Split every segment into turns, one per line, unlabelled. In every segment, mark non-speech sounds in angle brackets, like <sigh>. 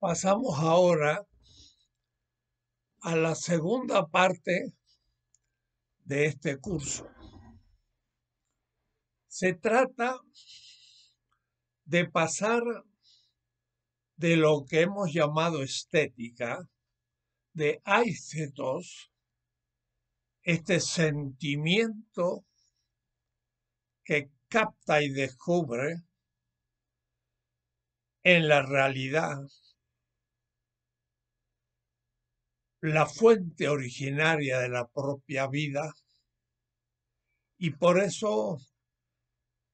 Pasamos ahora a la segunda parte de este curso. Se trata de pasar de lo que hemos llamado estética, de aicetos, este sentimiento que capta y descubre en la realidad la fuente originaria de la propia vida y por eso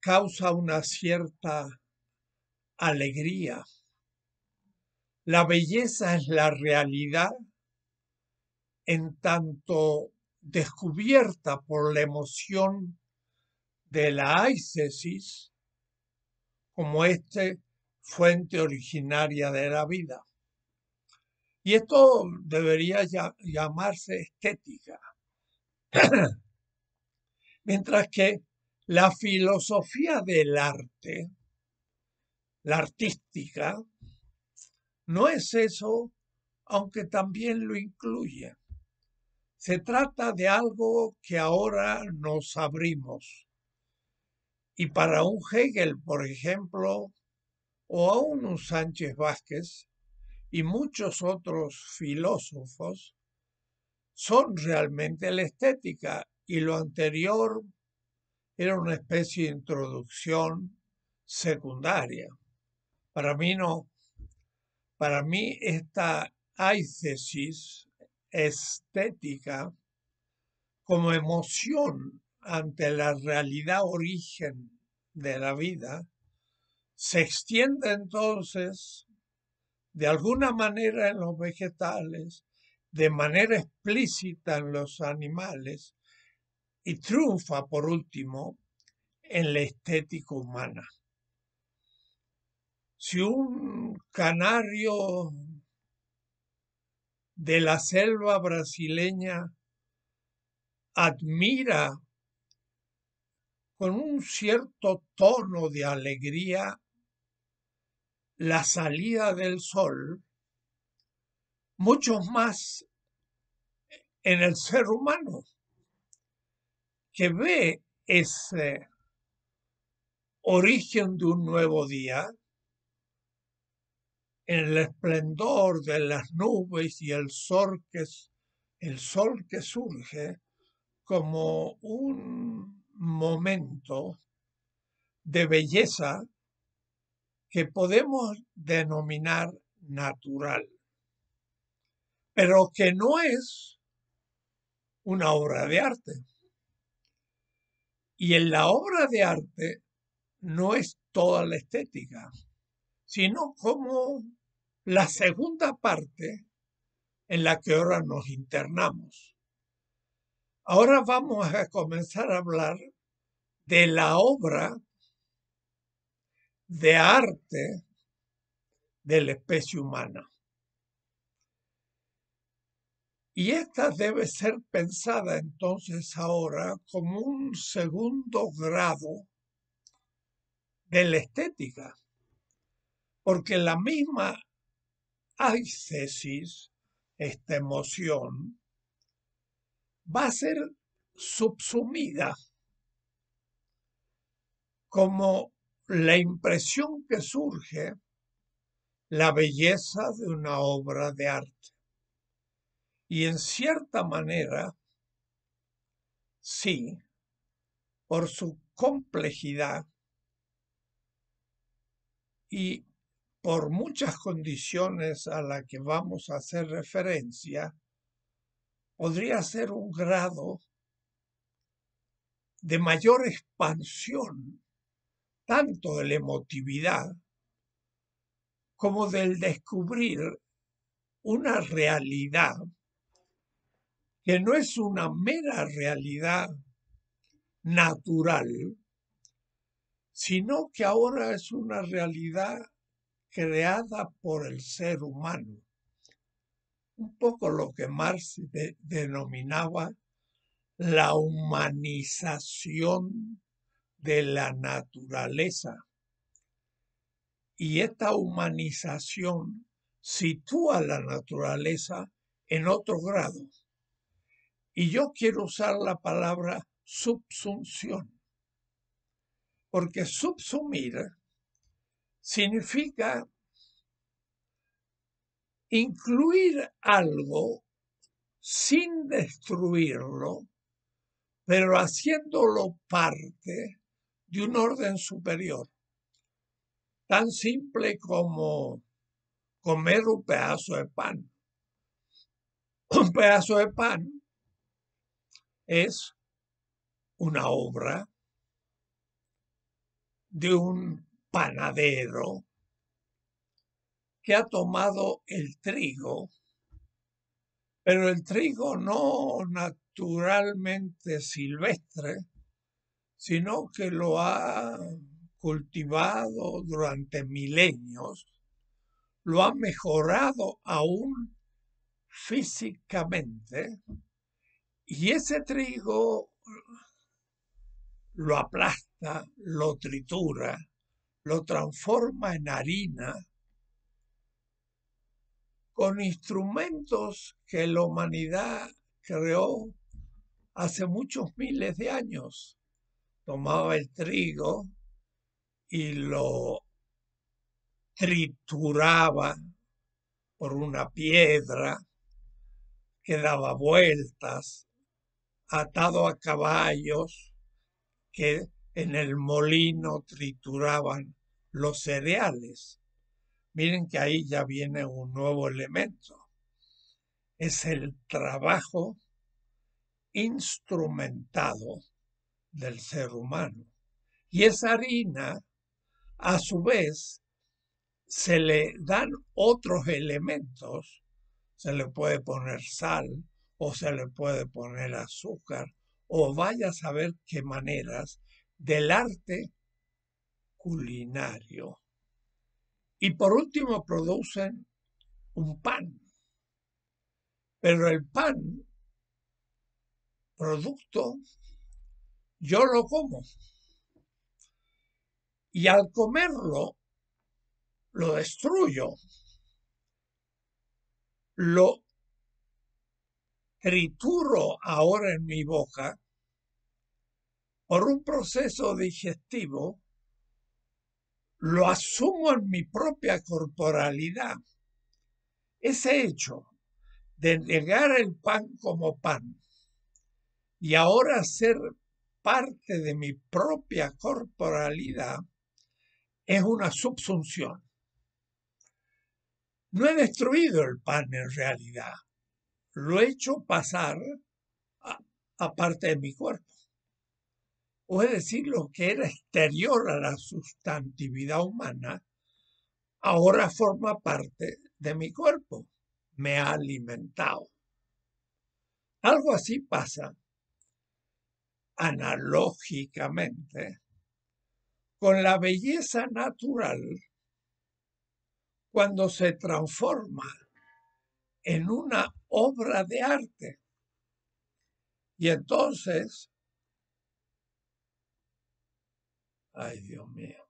causa una cierta alegría. La belleza es la realidad en tanto descubierta por la emoción de la aicesis como este fuente originaria de la vida. Y esto debería llamarse estética. <clears throat> Mientras que la filosofía del arte, la artística, no es eso, aunque también lo incluye. Se trata de algo que ahora nos abrimos. Y para un Hegel, por ejemplo, o aún un Sánchez Vázquez, y muchos otros filósofos son realmente la estética y lo anterior era una especie de introducción secundaria. Para mí no. Para mí esta aicesis estética como emoción ante la realidad origen de la vida se extiende entonces de alguna manera en los vegetales, de manera explícita en los animales y triunfa por último en la estética humana. Si un canario de la selva brasileña admira con un cierto tono de alegría la salida del sol, muchos más en el ser humano que ve ese origen de un nuevo día en el esplendor de las nubes y el sol que, el sol que surge como un momento de belleza que podemos denominar natural, pero que no es una obra de arte. Y en la obra de arte no es toda la estética, sino como la segunda parte en la que ahora nos internamos. Ahora vamos a comenzar a hablar de la obra de arte de la especie humana. Y esta debe ser pensada entonces ahora como un segundo grado de la estética, porque la misma aicesis, esta emoción, va a ser subsumida como la impresión que surge la belleza de una obra de arte. Y en cierta manera, sí, por su complejidad y por muchas condiciones a las que vamos a hacer referencia, podría ser un grado de mayor expansión tanto de la emotividad como del descubrir una realidad que no es una mera realidad natural, sino que ahora es una realidad creada por el ser humano. Un poco lo que Marx denominaba la humanización de la naturaleza. Y esta humanización sitúa la naturaleza en otro grado. Y yo quiero usar la palabra subsunción, porque subsumir significa incluir algo sin destruirlo, pero haciéndolo parte de un orden superior, tan simple como comer un pedazo de pan. Un pedazo de pan es una obra de un panadero que ha tomado el trigo, pero el trigo no naturalmente silvestre, sino que lo ha cultivado durante milenios, lo ha mejorado aún físicamente y ese trigo lo aplasta, lo tritura, lo transforma en harina con instrumentos que la humanidad creó hace muchos miles de años tomaba el trigo y lo trituraba por una piedra que daba vueltas, atado a caballos que en el molino trituraban los cereales. Miren que ahí ya viene un nuevo elemento. Es el trabajo instrumentado del ser humano. Y esa harina, a su vez, se le dan otros elementos, se le puede poner sal o se le puede poner azúcar o vaya a saber qué maneras del arte culinario. Y por último producen un pan. Pero el pan, producto yo lo como. Y al comerlo, lo destruyo, lo trituro ahora en mi boca por un proceso digestivo, lo asumo en mi propia corporalidad. Ese hecho de negar el pan como pan y ahora ser parte de mi propia corporalidad es una subsunción. No he destruido el pan en realidad, lo he hecho pasar a, parte de mi cuerpo. O es decir, lo que era exterior a la sustantividad humana, ahora forma parte de mi cuerpo, me ha alimentado. Algo así pasa analógicamente con la belleza natural cuando se transforma en una obra de arte. Y entonces, ay Dios mío,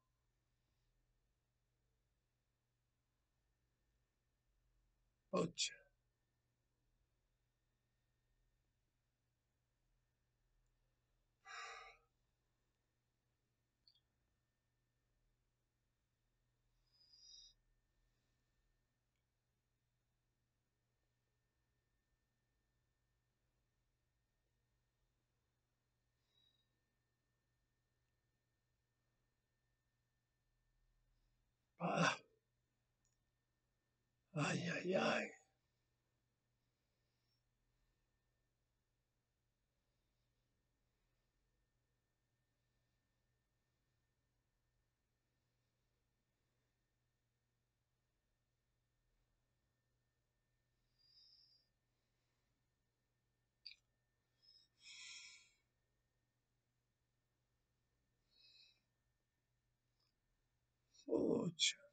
Ai, ai, ai. Poxa.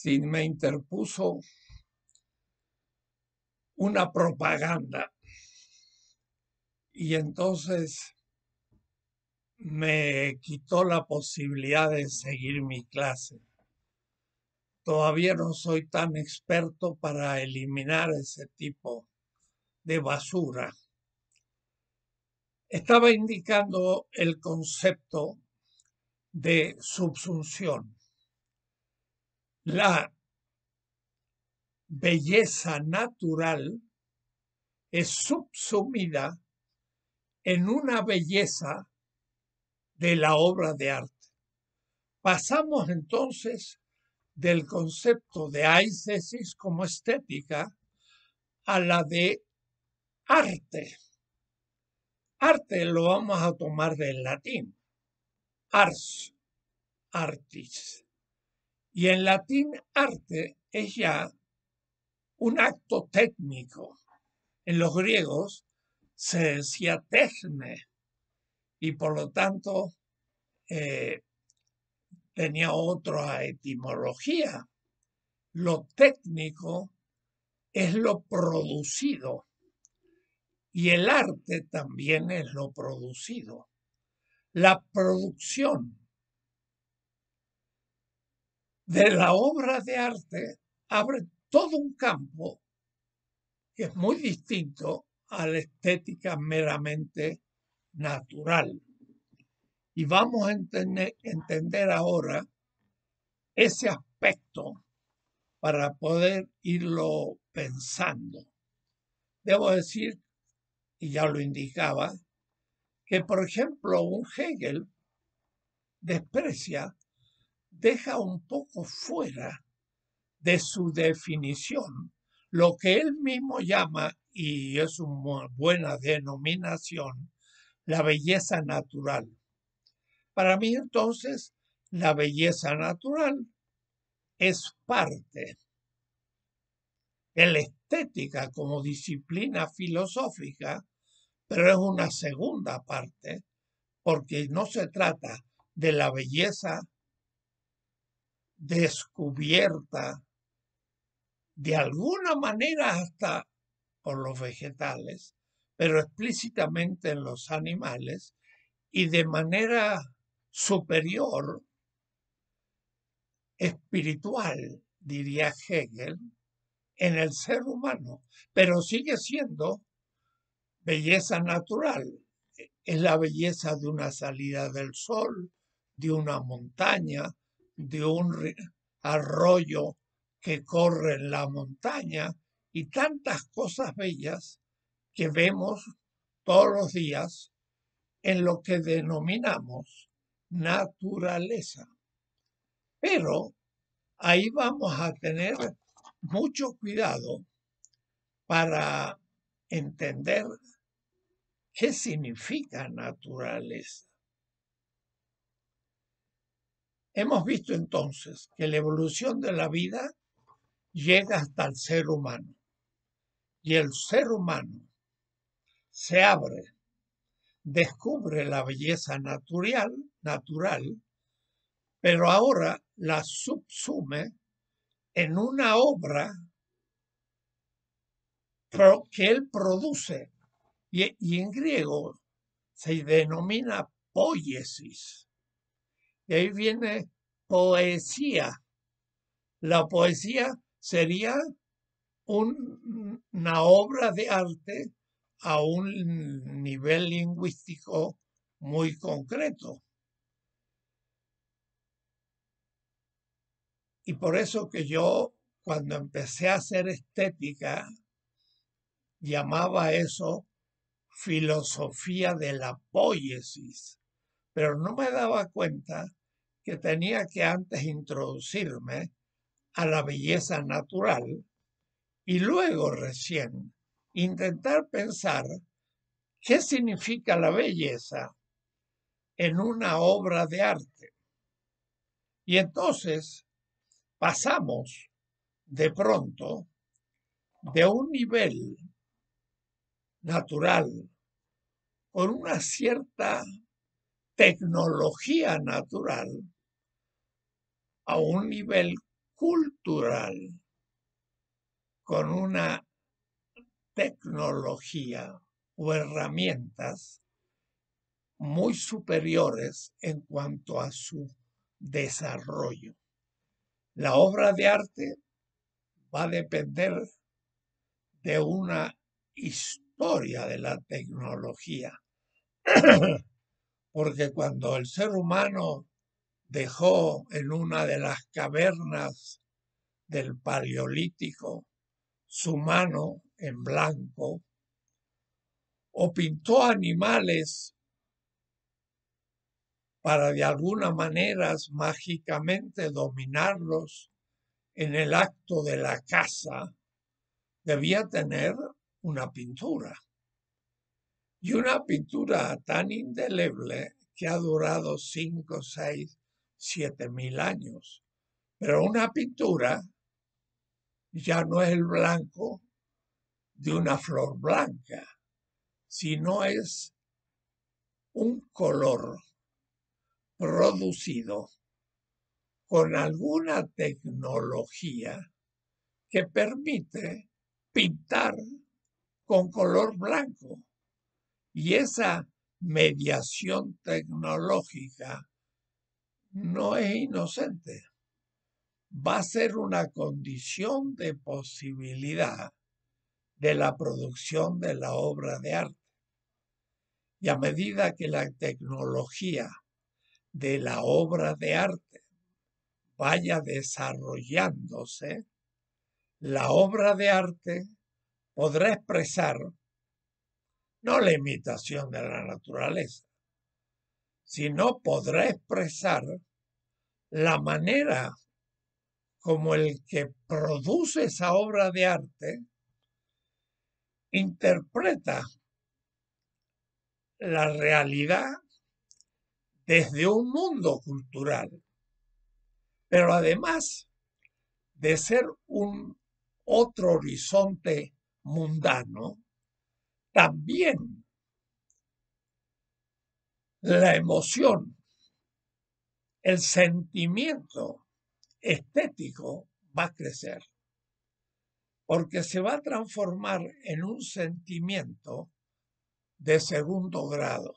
si me interpuso una propaganda y entonces me quitó la posibilidad de seguir mi clase. Todavía no soy tan experto para eliminar ese tipo de basura. Estaba indicando el concepto de subsunción. La belleza natural es subsumida en una belleza de la obra de arte. Pasamos entonces del concepto de aicesis como estética a la de arte. Arte lo vamos a tomar del latín. Ars, artis. Y en latín arte es ya un acto técnico. En los griegos se decía techne y por lo tanto eh, tenía otra etimología. Lo técnico es lo producido y el arte también es lo producido. La producción de la obra de arte abre todo un campo que es muy distinto a la estética meramente natural. Y vamos a entender, ahora ese aspecto para poder irlo pensando. Debo decir, y ya lo indicaba, que por ejemplo un Hegel desprecia deja un poco fuera de su definición lo que él mismo llama, y es una buena denominación, la belleza natural. Para mí entonces, la belleza natural es parte de la estética como disciplina filosófica, pero es una segunda parte, porque no se trata de la belleza descubierta de alguna manera hasta por los vegetales, pero explícitamente en los animales y de manera superior, espiritual, diría Hegel, en el ser humano, pero sigue siendo belleza natural. Es la belleza de una salida del sol, de una montaña, de un arroyo que corre en la montaña y tantas cosas bellas que vemos todos los días en lo que denominamos naturaleza. Pero ahí vamos a tener mucho cuidado para entender qué significa naturaleza. Hemos visto entonces que la evolución de la vida llega hasta el ser humano y el ser humano se abre, descubre la belleza natural, natural, pero ahora la subsume en una obra que él produce y, en griego se denomina poiesis y ahí viene poesía. La poesía sería una obra de arte a un nivel lingüístico muy concreto. Y por eso que yo, cuando empecé a hacer estética, llamaba eso filosofía de la poiesis pero no me daba cuenta que tenía que antes introducirme a la belleza natural y luego recién intentar pensar qué significa la belleza en una obra de arte. Y entonces pasamos de pronto de un nivel natural por una cierta tecnología natural a un nivel cultural con una tecnología o herramientas muy superiores en cuanto a su desarrollo. La obra de arte va a depender de una historia de la tecnología. <clears throat> porque cuando el ser humano dejó en una de las cavernas del Paleolítico su mano en blanco, o pintó animales para de alguna manera mágicamente dominarlos en el acto de la caza, debía tener una pintura y una pintura tan indeleble que ha durado 5, 6, 7 mil años. Pero una pintura ya no es el blanco de una flor blanca, sino es un color producido con alguna tecnología que permite pintar con color blanco y esa mediación tecnológica no es inocente. Va a ser una condición de posibilidad de la producción de la obra de arte. Y a medida que la tecnología de la obra de arte vaya desarrollándose, la obra de arte podrá expresar no la imitación de la naturaleza, sino podrá expresar la manera como el que produce esa obra de arte interpreta la realidad desde un mundo cultural, pero además de ser un otro horizonte mundano, también la emoción, el sentimiento estético va a crecer, porque se va a transformar en un sentimiento de segundo grado.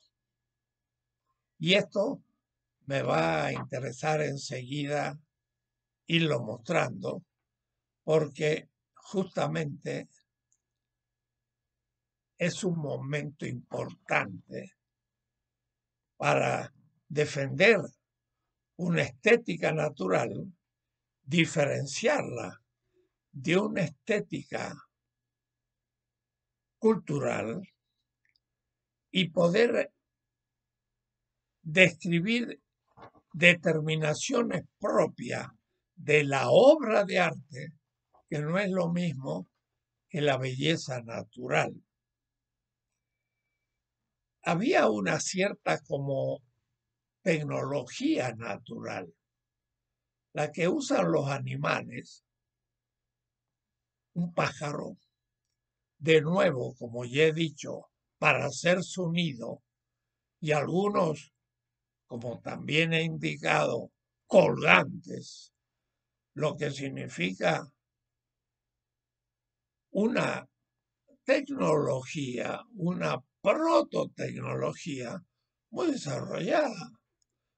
Y esto me va a interesar enseguida irlo mostrando, porque justamente es un momento importante para defender una estética natural, diferenciarla de una estética cultural y poder describir determinaciones propias de la obra de arte, que no es lo mismo que la belleza natural había una cierta como tecnología natural, la que usan los animales, un pájaro, de nuevo, como ya he dicho, para hacer su nido, y algunos, como también he indicado, colgantes, lo que significa una tecnología, una prototecnología muy desarrollada,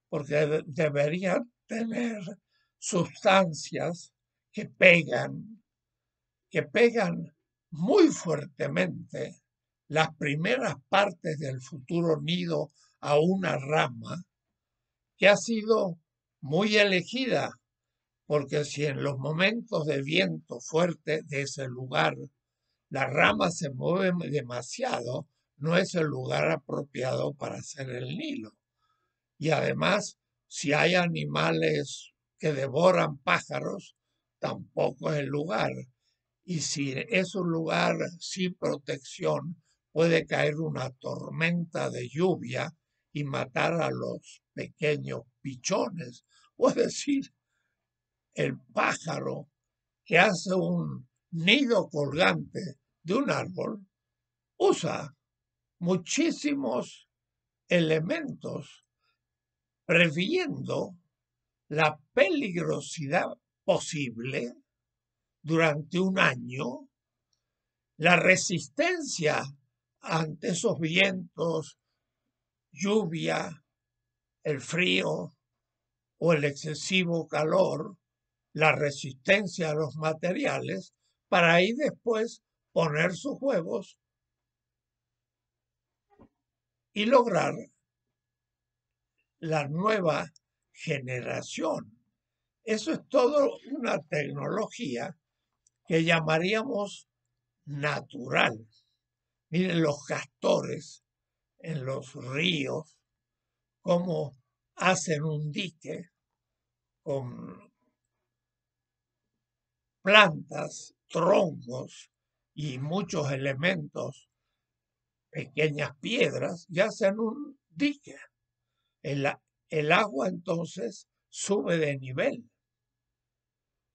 porque deberían tener sustancias que pegan, que pegan muy fuertemente las primeras partes del futuro nido a una rama que ha sido muy elegida, porque si en los momentos de viento fuerte de ese lugar la rama se mueve demasiado, no es el lugar apropiado para hacer el nilo. Y además, si hay animales que devoran pájaros, tampoco es el lugar. Y si es un lugar sin protección, puede caer una tormenta de lluvia y matar a los pequeños pichones. O es decir, el pájaro que hace un nido colgante de un árbol usa muchísimos elementos previendo la peligrosidad posible durante un año, la resistencia ante esos vientos, lluvia, el frío o el excesivo calor, la resistencia a los materiales, para ahí después poner sus huevos y lograr la nueva generación. Eso es todo una tecnología que llamaríamos natural. Miren los castores en los ríos, cómo hacen un dique con plantas, troncos y muchos elementos pequeñas piedras y hacen un dique. El, el agua entonces sube de nivel.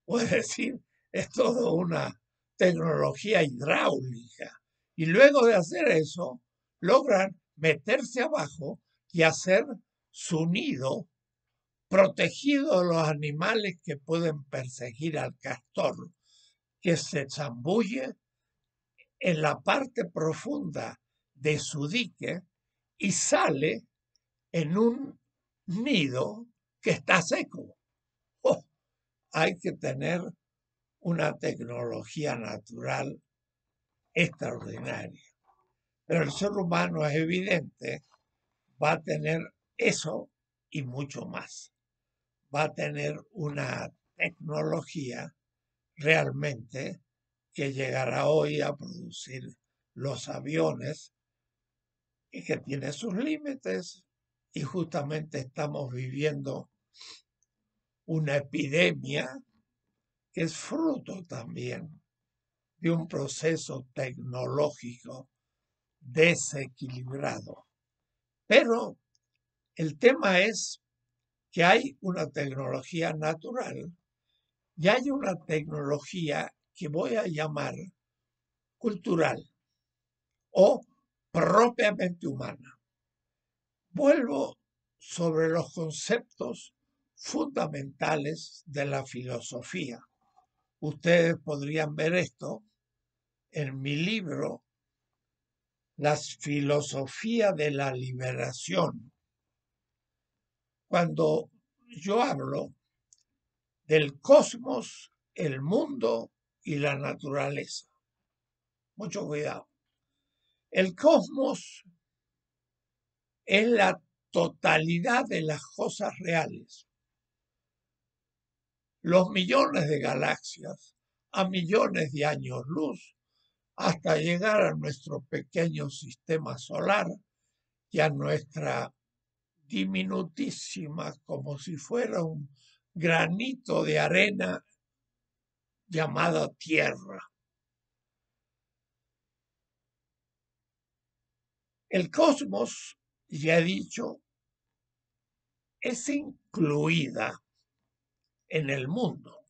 Puede <laughs> decir, es toda una tecnología hidráulica. Y luego de hacer eso, logran meterse abajo y hacer su nido protegido de los animales que pueden perseguir al castor, que se zambulle en la parte profunda de su dique y sale en un nido que está seco. ¡Oh! hay que tener una tecnología natural extraordinaria. Pero el ser humano es evidente, va a tener eso y mucho más. Va a tener una tecnología realmente que llegará hoy a producir los aviones que tiene sus límites y justamente estamos viviendo una epidemia que es fruto también de un proceso tecnológico desequilibrado. Pero el tema es que hay una tecnología natural y hay una tecnología que voy a llamar cultural o propiamente humana. Vuelvo sobre los conceptos fundamentales de la filosofía. Ustedes podrían ver esto en mi libro La filosofía de la liberación. Cuando yo hablo del cosmos, el mundo y la naturaleza. Mucho cuidado. El cosmos es la totalidad de las cosas reales. Los millones de galaxias a millones de años luz hasta llegar a nuestro pequeño sistema solar y a nuestra diminutísima, como si fuera un granito de arena llamada Tierra. El cosmos, ya he dicho, es incluida en el mundo.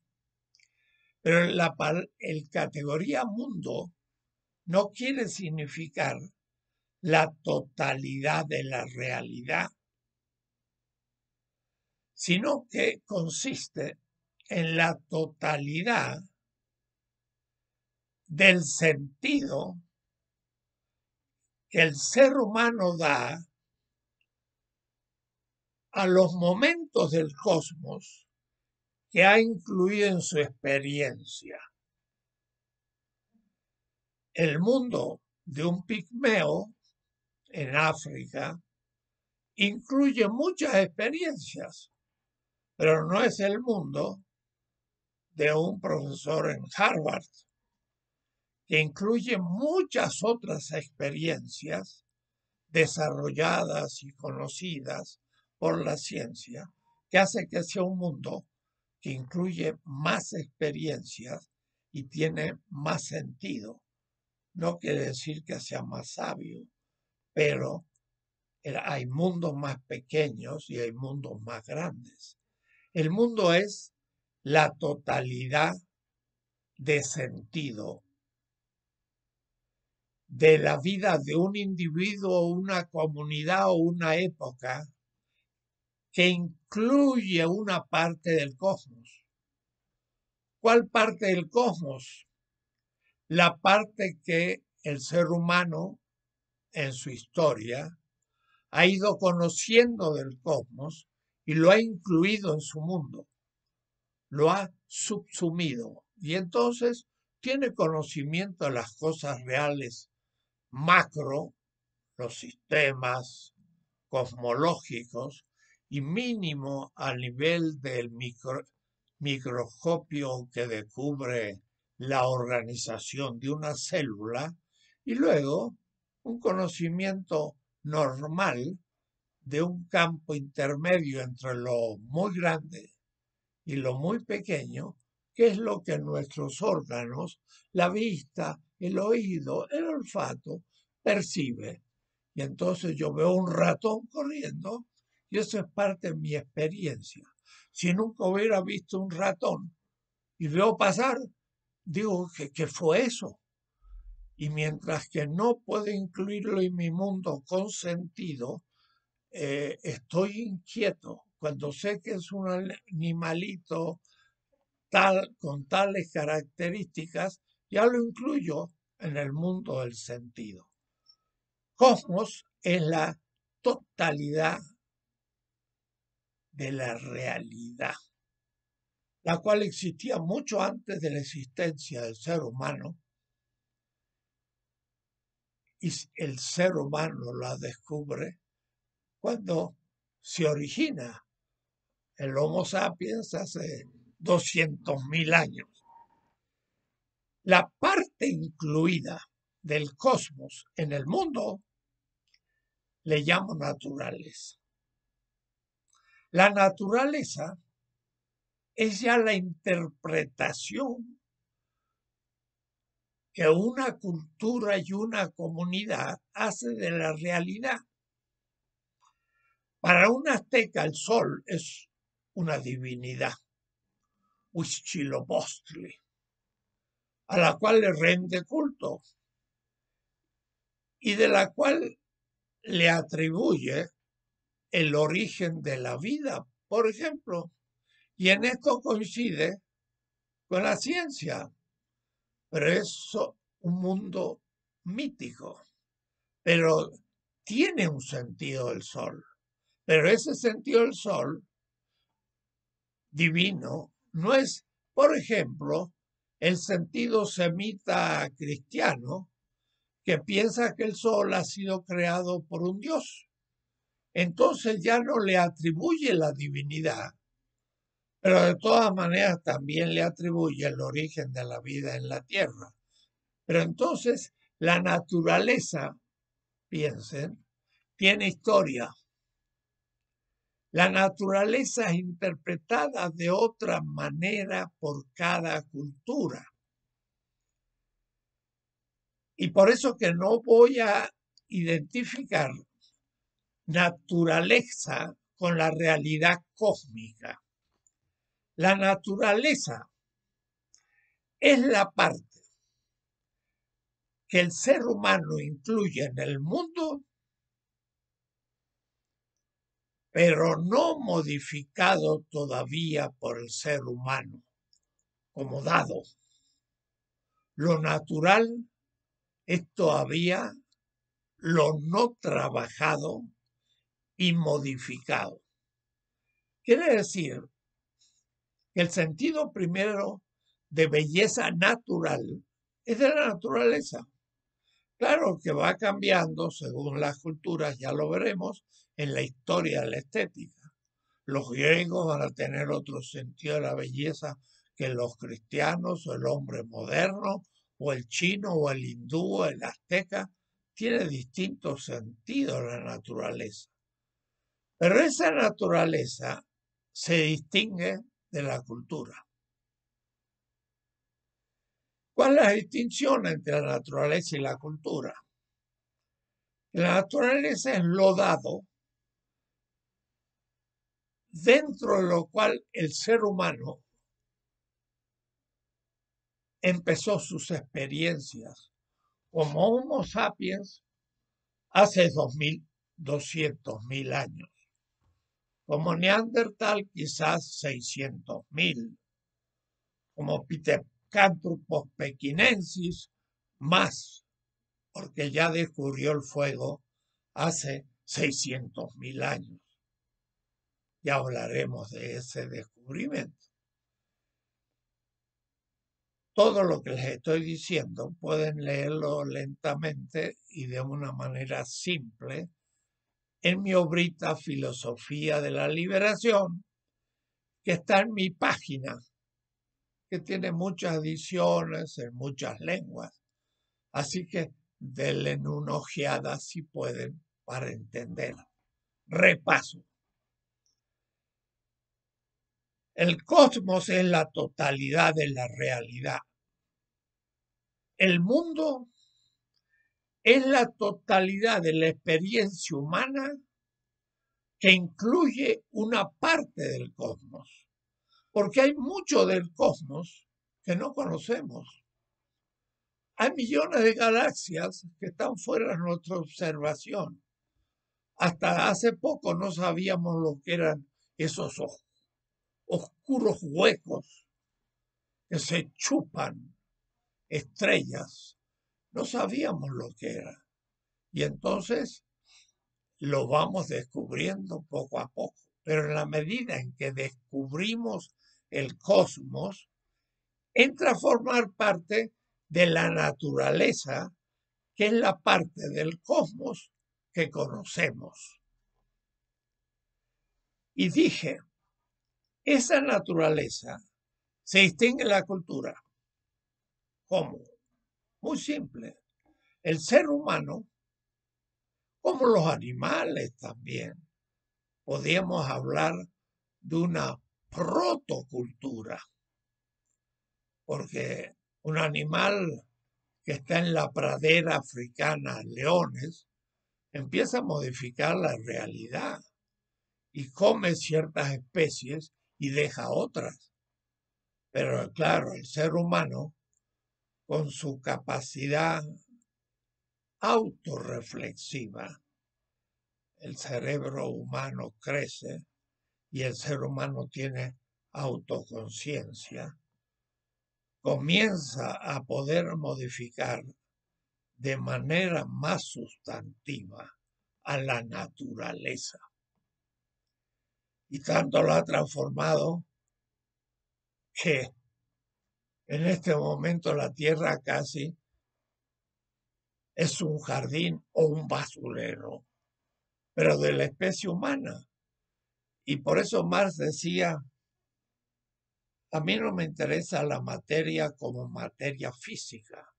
Pero la el categoría mundo no quiere significar la totalidad de la realidad, sino que consiste en la totalidad del sentido el ser humano da a los momentos del cosmos que ha incluido en su experiencia. El mundo de un pigmeo en África incluye muchas experiencias, pero no es el mundo de un profesor en Harvard que incluye muchas otras experiencias desarrolladas y conocidas por la ciencia, que hace que sea un mundo que incluye más experiencias y tiene más sentido. No quiere decir que sea más sabio, pero hay mundos más pequeños y hay mundos más grandes. El mundo es la totalidad de sentido de la vida de un individuo, una comunidad o una época que incluye una parte del cosmos. ¿Cuál parte del cosmos? La parte que el ser humano en su historia ha ido conociendo del cosmos y lo ha incluido en su mundo, lo ha subsumido y entonces tiene conocimiento de las cosas reales macro, los sistemas cosmológicos, y mínimo a nivel del microscopio que descubre la organización de una célula, y luego un conocimiento normal de un campo intermedio entre lo muy grande y lo muy pequeño, que es lo que nuestros órganos, la vista, el oído, el olfato, percibe. Y entonces yo veo un ratón corriendo y eso es parte de mi experiencia. Si nunca hubiera visto un ratón y veo pasar, digo, ¿qué, fue eso? Y mientras que no puedo incluirlo en mi mundo con sentido, eh, estoy inquieto. Cuando sé que es un animalito tal, con tales características, ya lo incluyo en el mundo del sentido. Cosmos es la totalidad de la realidad, la cual existía mucho antes de la existencia del ser humano. Y el ser humano la descubre cuando se origina el Homo sapiens hace 200.000 años la parte incluida del cosmos en el mundo, le llamo naturaleza. La naturaleza es ya la interpretación que una cultura y una comunidad hace de la realidad. Para un azteca el sol es una divinidad, Huichilopostli a la cual le rende culto y de la cual le atribuye el origen de la vida, por ejemplo. Y en esto coincide con la ciencia, pero es un mundo mítico, pero tiene un sentido el sol, pero ese sentido del sol divino no es, por ejemplo, el sentido semita cristiano que piensa que el sol ha sido creado por un dios. Entonces ya no le atribuye la divinidad, pero de todas maneras también le atribuye el origen de la vida en la tierra. Pero entonces la naturaleza, piensen, tiene historia la naturaleza es interpretada de otra manera por cada cultura. Y por eso que no voy a identificar naturaleza con la realidad cósmica. La naturaleza es la parte que el ser humano incluye en el mundo pero no modificado todavía por el ser humano, como dado. Lo natural es todavía lo no trabajado y modificado. Quiere decir que el sentido primero de belleza natural es de la naturaleza. Claro que va cambiando según las culturas, ya lo veremos, en la historia de la estética. Los griegos, van a tener otro sentido de la belleza que los cristianos o el hombre moderno o el chino o el hindú o el azteca, tiene distintos sentidos la naturaleza. Pero esa naturaleza se distingue de la cultura. ¿Cuál es la distinción entre la naturaleza y la cultura? La naturaleza es lo dado dentro de lo cual el ser humano empezó sus experiencias como Homo sapiens hace 2.200.000 años, como Neandertal quizás 600.000, como Pithecanthropus pequinensis más, porque ya descubrió el fuego hace 600.000 años. Ya hablaremos de ese descubrimiento. Todo lo que les estoy diciendo pueden leerlo lentamente y de una manera simple en mi obrita Filosofía de la Liberación, que está en mi página, que tiene muchas ediciones en muchas lenguas. Así que denle una ojeada si pueden para entender. Repaso. El cosmos es la totalidad de la realidad. El mundo es la totalidad de la experiencia humana que incluye una parte del cosmos, porque hay mucho del cosmos que no conocemos. Hay millones de galaxias que están fuera de nuestra observación. Hasta hace poco no sabíamos lo que eran esos ojos oscuros huecos que se chupan estrellas. No sabíamos lo que era. Y entonces lo vamos descubriendo poco a poco. Pero en la medida en que descubrimos el cosmos, entra a formar parte de la naturaleza, que es la parte del cosmos que conocemos. Y dije, esa naturaleza se distingue en la cultura. ¿Cómo? Muy simple. El ser humano, como los animales también, podríamos hablar de una protocultura, porque un animal que está en la pradera africana, leones, empieza a modificar la realidad y come ciertas especies y deja otras. Pero claro, el ser humano, con su capacidad autorreflexiva, el cerebro humano crece y el ser humano tiene autoconciencia, comienza a poder modificar de manera más sustantiva a la naturaleza y tanto lo ha transformado que en este momento la tierra casi es un jardín o un basurero, pero de la especie humana. Y por eso Marx decía, a mí no me interesa la materia como materia física,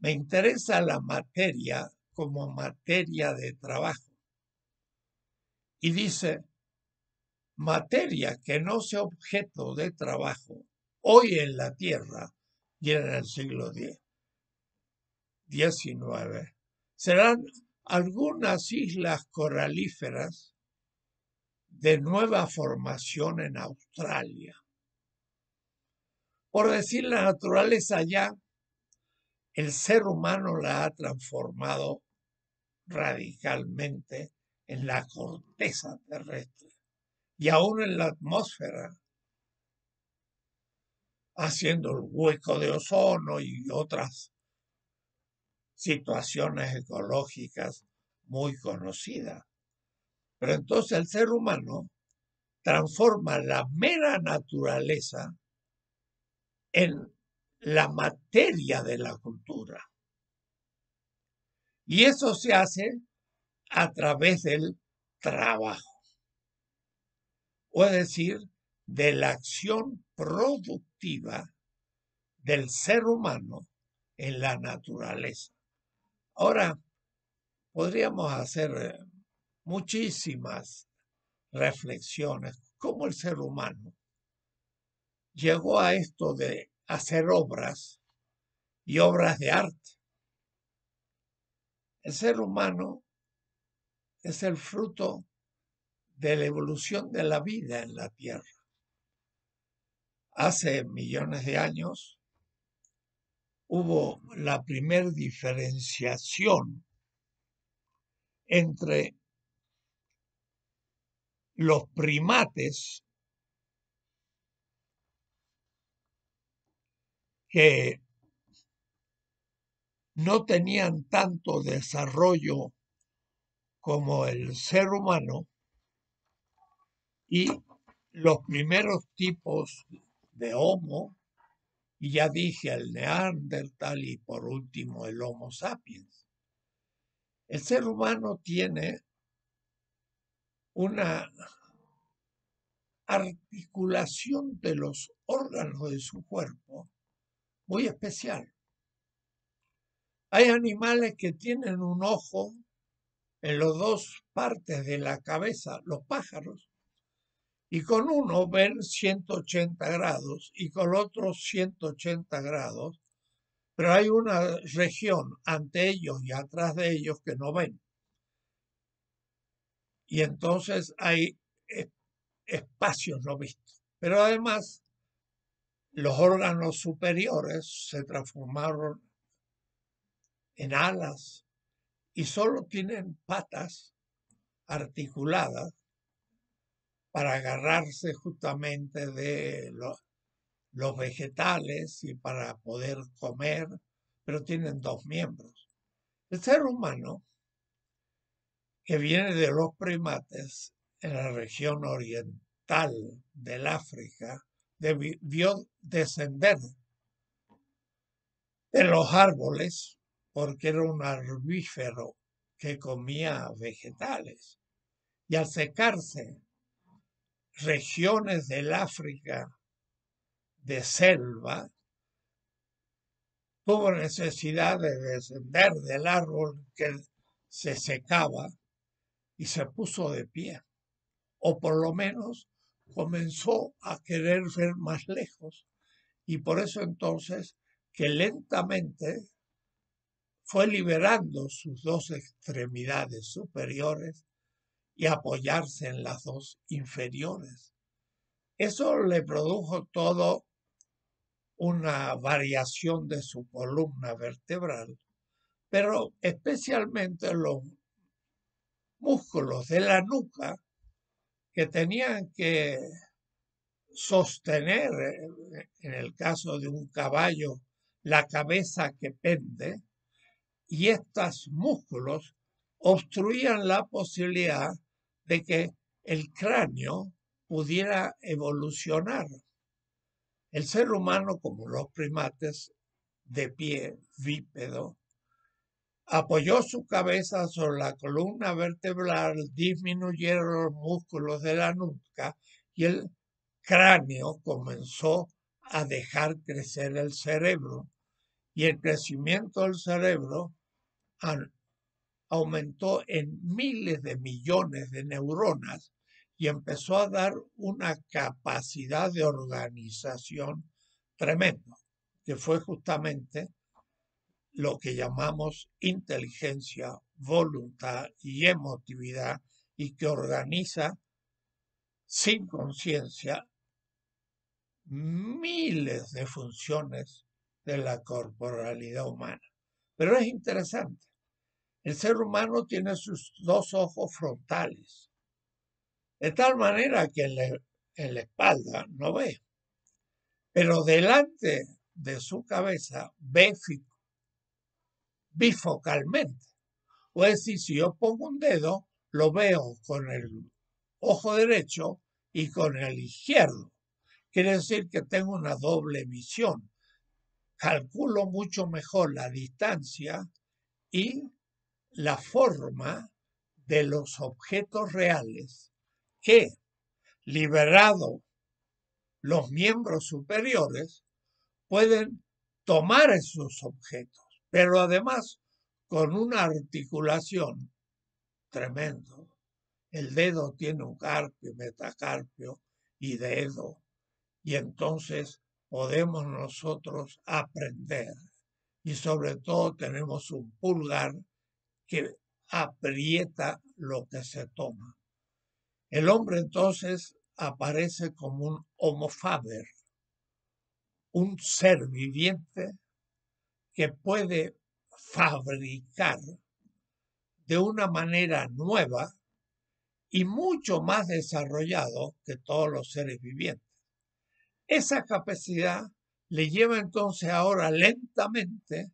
me interesa la materia como materia de trabajo. Y dice, materia que no sea objeto de trabajo hoy en la Tierra y en el siglo X, XIX, serán algunas islas coralíferas de nueva formación en Australia. Por decir la naturaleza ya, el ser humano la ha transformado radicalmente en la corteza terrestre y aún en la atmósfera, haciendo el hueco de ozono y otras situaciones ecológicas muy conocidas. Pero entonces el ser humano transforma la mera naturaleza en la materia de la cultura. Y eso se hace a través del trabajo o es decir, de la acción productiva del ser humano en la naturaleza. Ahora, podríamos hacer eh, muchísimas reflexiones, cómo el ser humano llegó a esto de hacer obras y obras de arte. El ser humano es el fruto de la evolución de la vida en la Tierra. Hace millones de años hubo la primer diferenciación entre los primates que no tenían tanto desarrollo como el ser humano y los primeros tipos de Homo, y ya dije el Neandertal y por último el Homo sapiens. El ser humano tiene una articulación de los órganos de su cuerpo muy especial. Hay animales que tienen un ojo en las dos partes de la cabeza, los pájaros, y con uno ven 180 grados y con otro 180 grados, pero hay una región ante ellos y atrás de ellos que no ven. Y entonces hay e-, espacios no vistos. Pero además, los órganos superiores se transformaron en alas y solo tienen patas articuladas para agarrarse justamente de los vegetales y para poder comer, pero tienen dos miembros. El ser humano, que viene de los primates en la región oriental del África, debió descender de los árboles porque era un arbífero que comía vegetales. Y al secarse regiones del África de selva, tuvo necesidad de descender del árbol que se secaba y se puso de pie, o por lo menos comenzó a querer ver más lejos, y por eso entonces que lentamente fue liberando sus dos extremidades superiores y apoyarse en las dos inferiores. Eso le produjo todo una variación de su columna vertebral, pero especialmente los músculos de la nuca que tenían que sostener, en el caso de un caballo, la cabeza que pende, y estos músculos obstruían la posibilidad de que el cráneo pudiera evolucionar. El ser humano, como los primates, de pie, bípedo, apoyó su cabeza sobre la columna vertebral, disminuyeron los músculos de la nuca y el cráneo comenzó a dejar crecer el cerebro. Y el crecimiento del cerebro aumentó en miles de millones de neuronas y empezó a dar una capacidad de organización tremenda, que fue justamente lo que llamamos inteligencia, voluntad y emotividad, y que organiza sin conciencia miles de funciones de la corporalidad humana. Pero es interesante, el ser humano tiene sus dos ojos frontales, de tal manera que en la, espalda no ve, pero delante de su cabeza ve bifocalmente. O es decir, si yo pongo un dedo, lo veo con el ojo derecho y con el izquierdo. Quiere decir que tengo una doble visión. Calculo mucho mejor la distancia y la forma de los objetos reales que, liberado los miembros superiores, pueden tomar esos objetos, pero además con una articulación tremendo. El dedo tiene un carpio, metacarpio y dedo. Y entonces podemos nosotros aprender. Y sobre todo tenemos un pulgar que aprieta lo que se toma. El hombre entonces aparece como un homofaber, un ser viviente que puede fabricar de una manera nueva y mucho más desarrollado que todos los seres vivientes. Esa capacidad le lleva entonces ahora lentamente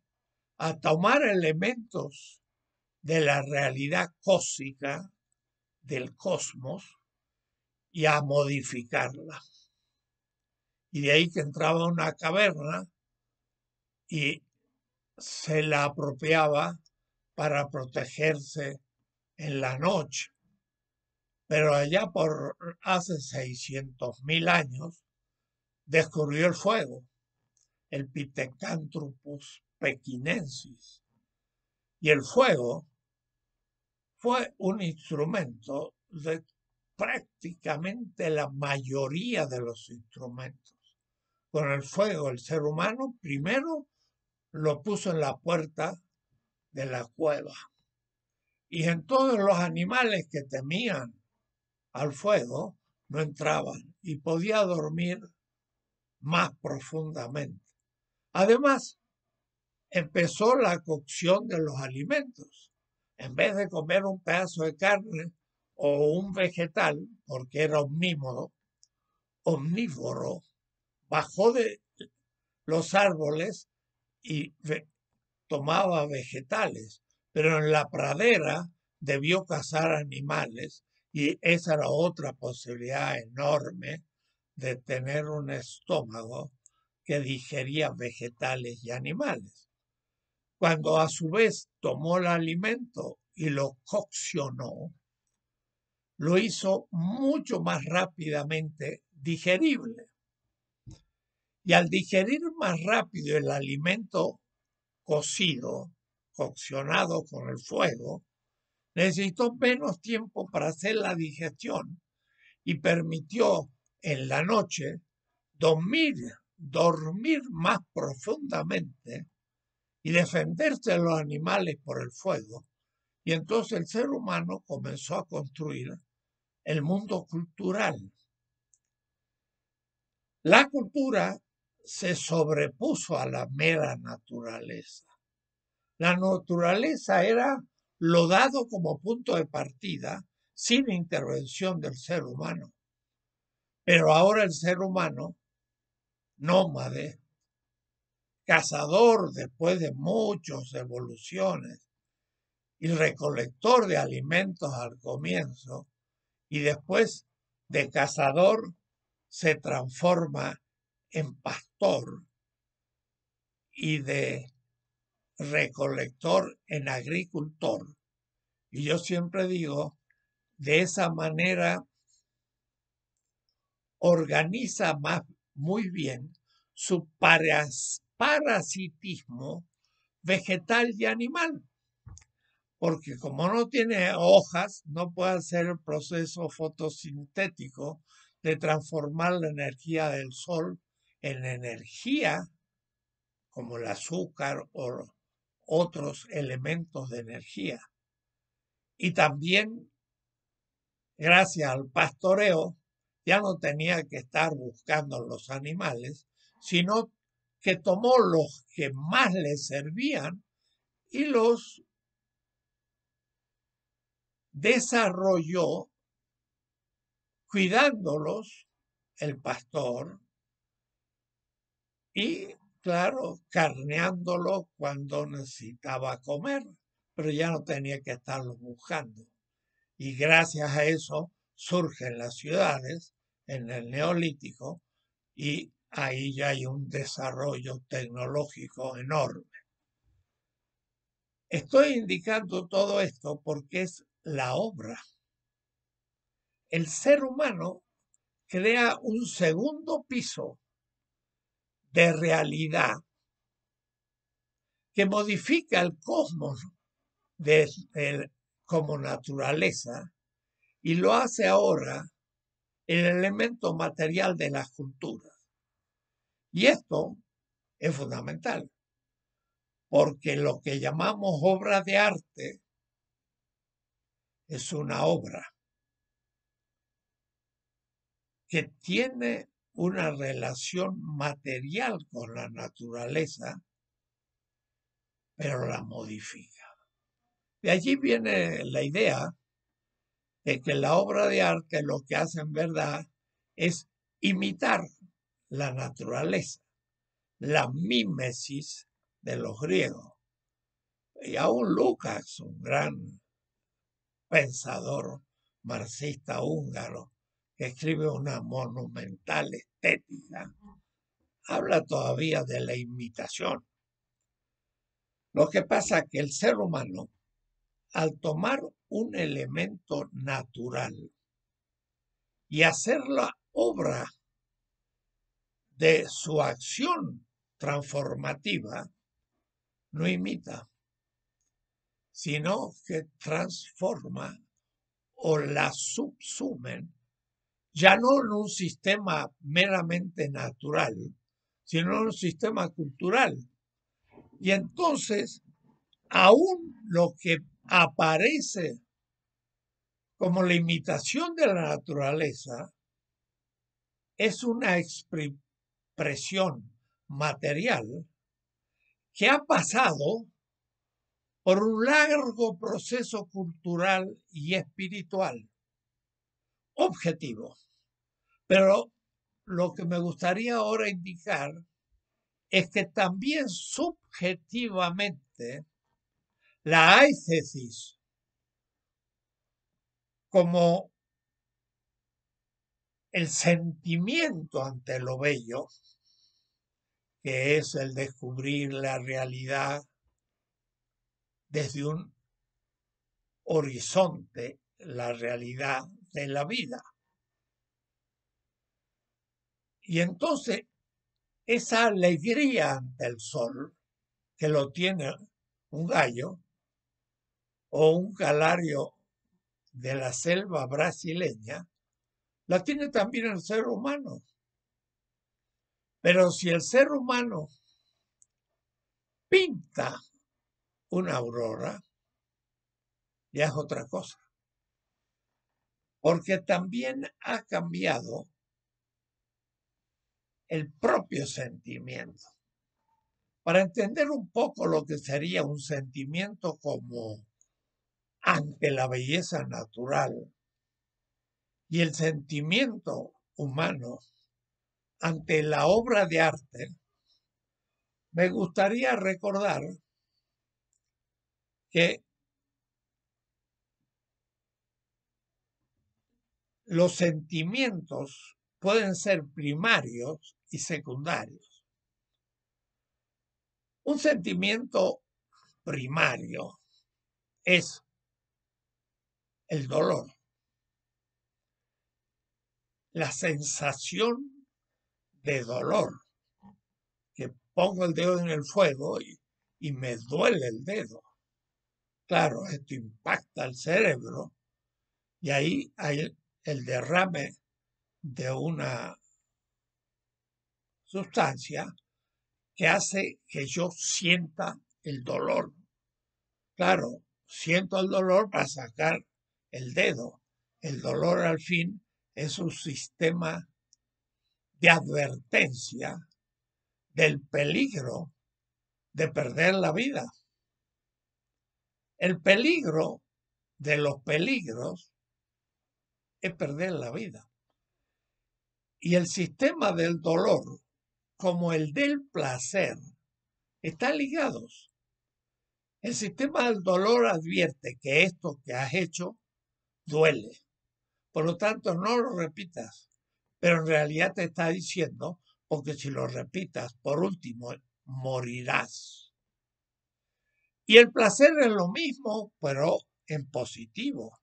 a tomar elementos de la realidad cósmica del cosmos y a modificarla. Y de ahí que entraba una caverna y se la apropiaba para protegerse en la noche. Pero allá por hace 600.000 años descubrió el fuego, el Pithecanthropus pekinensis Y el fuego fue un instrumento de prácticamente la mayoría de los instrumentos. Con el fuego, el ser humano primero lo puso en la puerta de la cueva. Y en todos los animales que temían al fuego no entraban y podía dormir más profundamente. Además, empezó la cocción de los alimentos en vez de comer un pedazo de carne o un vegetal, porque era omnímodo, omnívoro, bajó de los árboles y tomaba vegetales, pero en la pradera debió cazar animales y esa era otra posibilidad enorme de tener un estómago que digería vegetales y animales. Cuando a su vez tomó el alimento y lo coccionó, lo hizo mucho más rápidamente digerible. Y al digerir más rápido el alimento cocido, coccionado con el fuego, necesitó menos tiempo para hacer la digestión y permitió en la noche dormir, dormir más profundamente y defenderse de los animales por el fuego. Y entonces el ser humano comenzó a construir el mundo cultural. La cultura se sobrepuso a la mera naturaleza. La naturaleza era lo dado como punto de partida sin intervención del ser humano. Pero ahora el ser humano, nómade, cazador después de muchas evoluciones y recolector de alimentos al comienzo y después de cazador se transforma en pastor y de recolector en agricultor. Y yo siempre digo, de esa manera organiza muy bien su parejas parasitismo vegetal y animal, porque como no tiene hojas, no puede hacer el proceso fotosintético de transformar la energía del sol en energía, como el azúcar o otros elementos de energía. Y también, gracias al pastoreo, ya no tenía que estar buscando los animales, sino que tomó los que más le servían y los desarrolló cuidándolos el pastor y, claro, carneándolos cuando necesitaba comer, pero ya no tenía que estarlos buscando. Y gracias a eso surgen las ciudades en el neolítico y ahí ya hay un desarrollo tecnológico enorme. Estoy indicando todo esto porque es la obra. El ser humano crea un segundo piso de realidad que modifica el cosmos como naturaleza y lo hace ahora el elemento material de las culturas. Y esto es fundamental, porque lo que llamamos obra de arte es una obra que tiene una relación material con la naturaleza, pero la modifica. De allí viene la idea de que la obra de arte lo que hace en verdad es imitar la naturaleza, la mímesis de los griegos. Y aún Lucas, un gran pensador marxista húngaro, que escribe una monumental estética, habla todavía de la imitación. Lo que pasa es que el ser humano, al tomar un elemento natural y hacer la obra de su acción transformativa no imita, sino que transforma o la subsumen, ya no en un sistema meramente natural, sino en un sistema cultural. Y entonces, aún lo que aparece como la imitación de la naturaleza es una expresión presión material que ha pasado por un largo proceso cultural y espiritual. Objetivo. Pero lo que me gustaría ahora indicar es que también subjetivamente la aesthesis como el sentimiento ante lo bello, que es el descubrir la realidad desde un horizonte, la realidad de la vida. Y entonces, esa alegría ante el sol que lo tiene un gallo o un galario de la selva brasileña, la tiene también el ser humano. Pero si el ser humano pinta una aurora, ya es otra cosa. Porque también ha cambiado el propio sentimiento. Para entender un poco lo que sería un sentimiento como ante la belleza natural, y el sentimiento humano ante la obra de arte, me gustaría recordar que los sentimientos pueden ser primarios y secundarios. Un sentimiento primario es el dolor la sensación de dolor, que pongo el dedo en el fuego y, me duele el dedo. Claro, esto impacta al cerebro y ahí hay el derrame de una sustancia que hace que yo sienta el dolor. Claro, siento el dolor para sacar el dedo. El dolor al fin es un sistema de advertencia del peligro de perder la vida. El peligro de los peligros es perder la vida. Y el sistema del dolor, como el del placer, están ligados. El sistema del dolor advierte que esto que has hecho duele. Por lo tanto, no lo repitas. Pero en realidad te está diciendo, porque si lo repitas, por último, morirás. Y el placer es lo mismo, pero en positivo.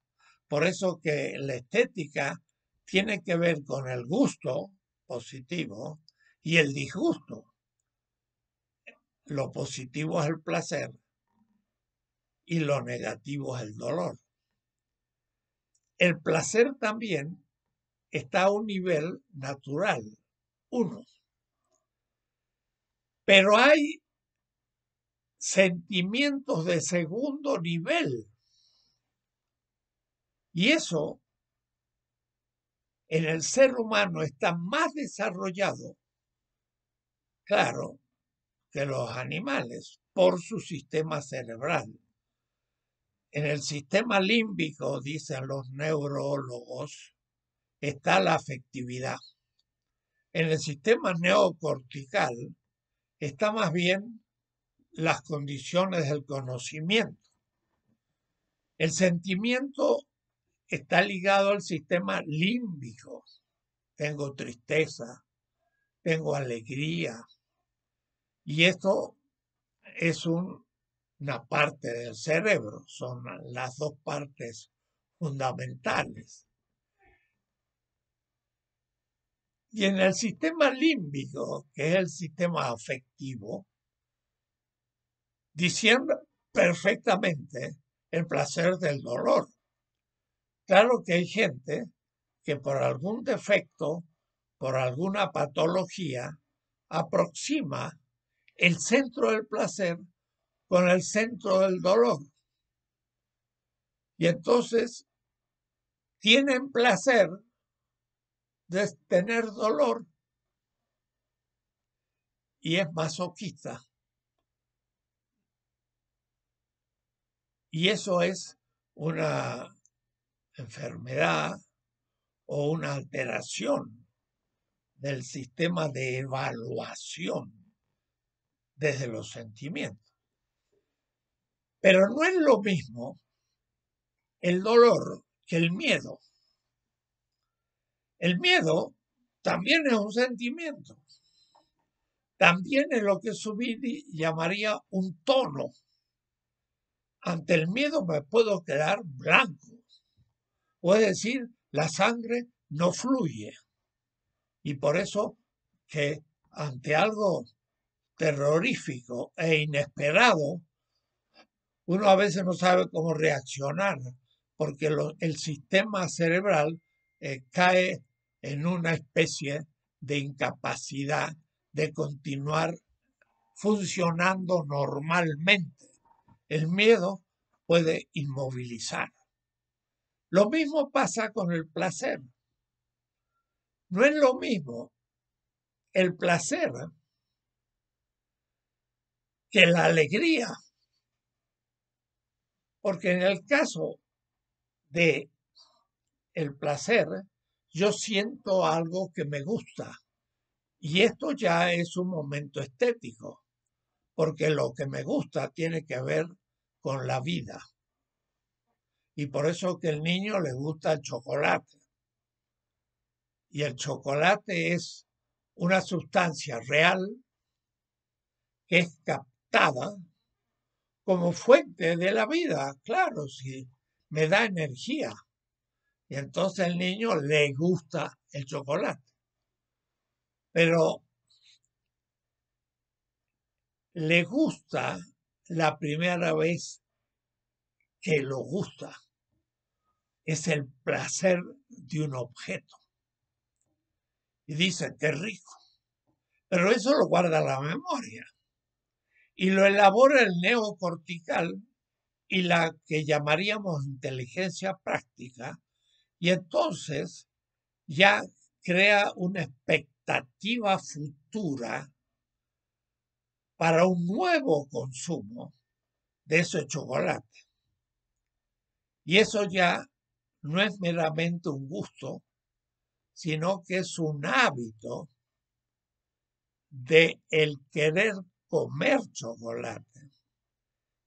Por eso que la estética tiene que ver con el gusto positivo y el disgusto. Lo positivo es el placer y lo negativo es el dolor. El placer también está a un nivel natural, uno. Pero hay sentimientos de segundo nivel. Y eso en el ser humano está más desarrollado, claro, que los animales por su sistema cerebral. En el sistema límbico, dicen los neurólogos, está la afectividad. En el sistema neocortical está más bien las condiciones del conocimiento. El sentimiento está ligado al sistema límbico. Tengo tristeza, tengo alegría. Y esto es un una parte del cerebro, son las dos partes fundamentales. Y en el sistema límbico, que es el sistema afectivo, diciendo perfectamente el placer del dolor. Claro que hay gente que por algún defecto, por alguna patología, aproxima el centro del placer con el centro del dolor. Y entonces tienen placer de tener dolor y es masoquista. Y eso es una enfermedad o una alteración del sistema de evaluación desde los sentimientos. Pero no es lo mismo el dolor que el miedo. El miedo también es un sentimiento. También es lo que Subidi llamaría un tono. Ante el miedo me puedo quedar blanco. O es decir, la sangre no fluye. Y por eso que ante algo terrorífico e inesperado, uno a veces no sabe cómo reaccionar, porque el sistema cerebral eh, cae en una especie de incapacidad de continuar funcionando normalmente. El miedo puede inmovilizar. Lo mismo pasa con el placer. No es lo mismo el placer que la alegría porque en el caso de el placer, yo siento algo que me gusta. Y esto ya es un momento estético, porque lo que me gusta tiene que ver con la vida. Y por eso que el niño le gusta el chocolate. Y el chocolate es una sustancia real que es captada como fuente de la vida, claro, sí, me da energía. Y entonces el niño le gusta el chocolate. Pero le gusta la primera vez que lo gusta. Es el placer de un objeto. Y dice, qué rico. Pero eso lo guarda la memoria y lo elabora el neocortical y la que llamaríamos inteligencia práctica, y entonces ya crea una expectativa futura para un nuevo consumo de ese chocolate. Y eso ya no es meramente un gusto, sino que es un hábito de el querer comer chocolate.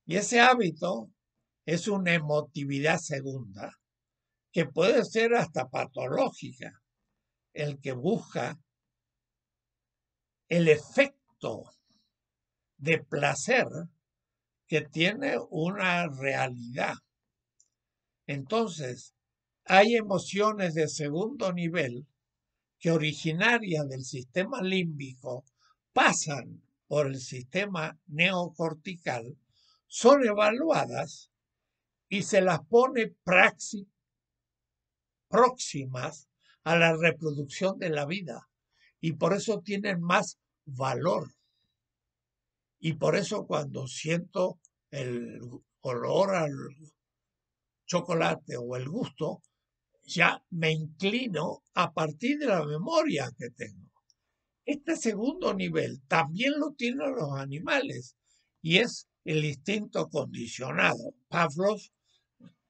Y ese hábito es una emotividad segunda que puede ser hasta patológica. El que busca el efecto de placer que tiene una realidad. Entonces, hay emociones de segundo nivel que originarias del sistema límbico pasan por el sistema neocortical son evaluadas y se las pone próximas a la reproducción de la vida y por eso tienen más valor. Y por eso cuando siento el olor al chocolate o el gusto, ya me inclino a partir de la memoria que tengo. Este segundo nivel también lo tienen los animales y es el instinto condicionado. Pavlov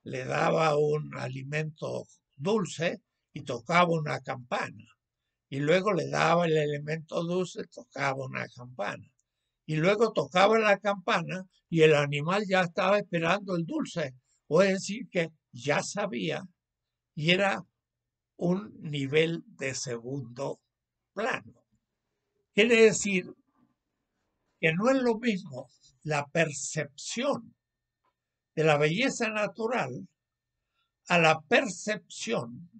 le daba un alimento dulce y tocaba una campana. Y luego le daba el elemento dulce, tocaba una campana. Y luego tocaba la campana y el animal ya estaba esperando el dulce. O es decir, que ya sabía y era un nivel de segundo plano. Quiere decir que no es lo mismo la percepción de la belleza natural a la percepción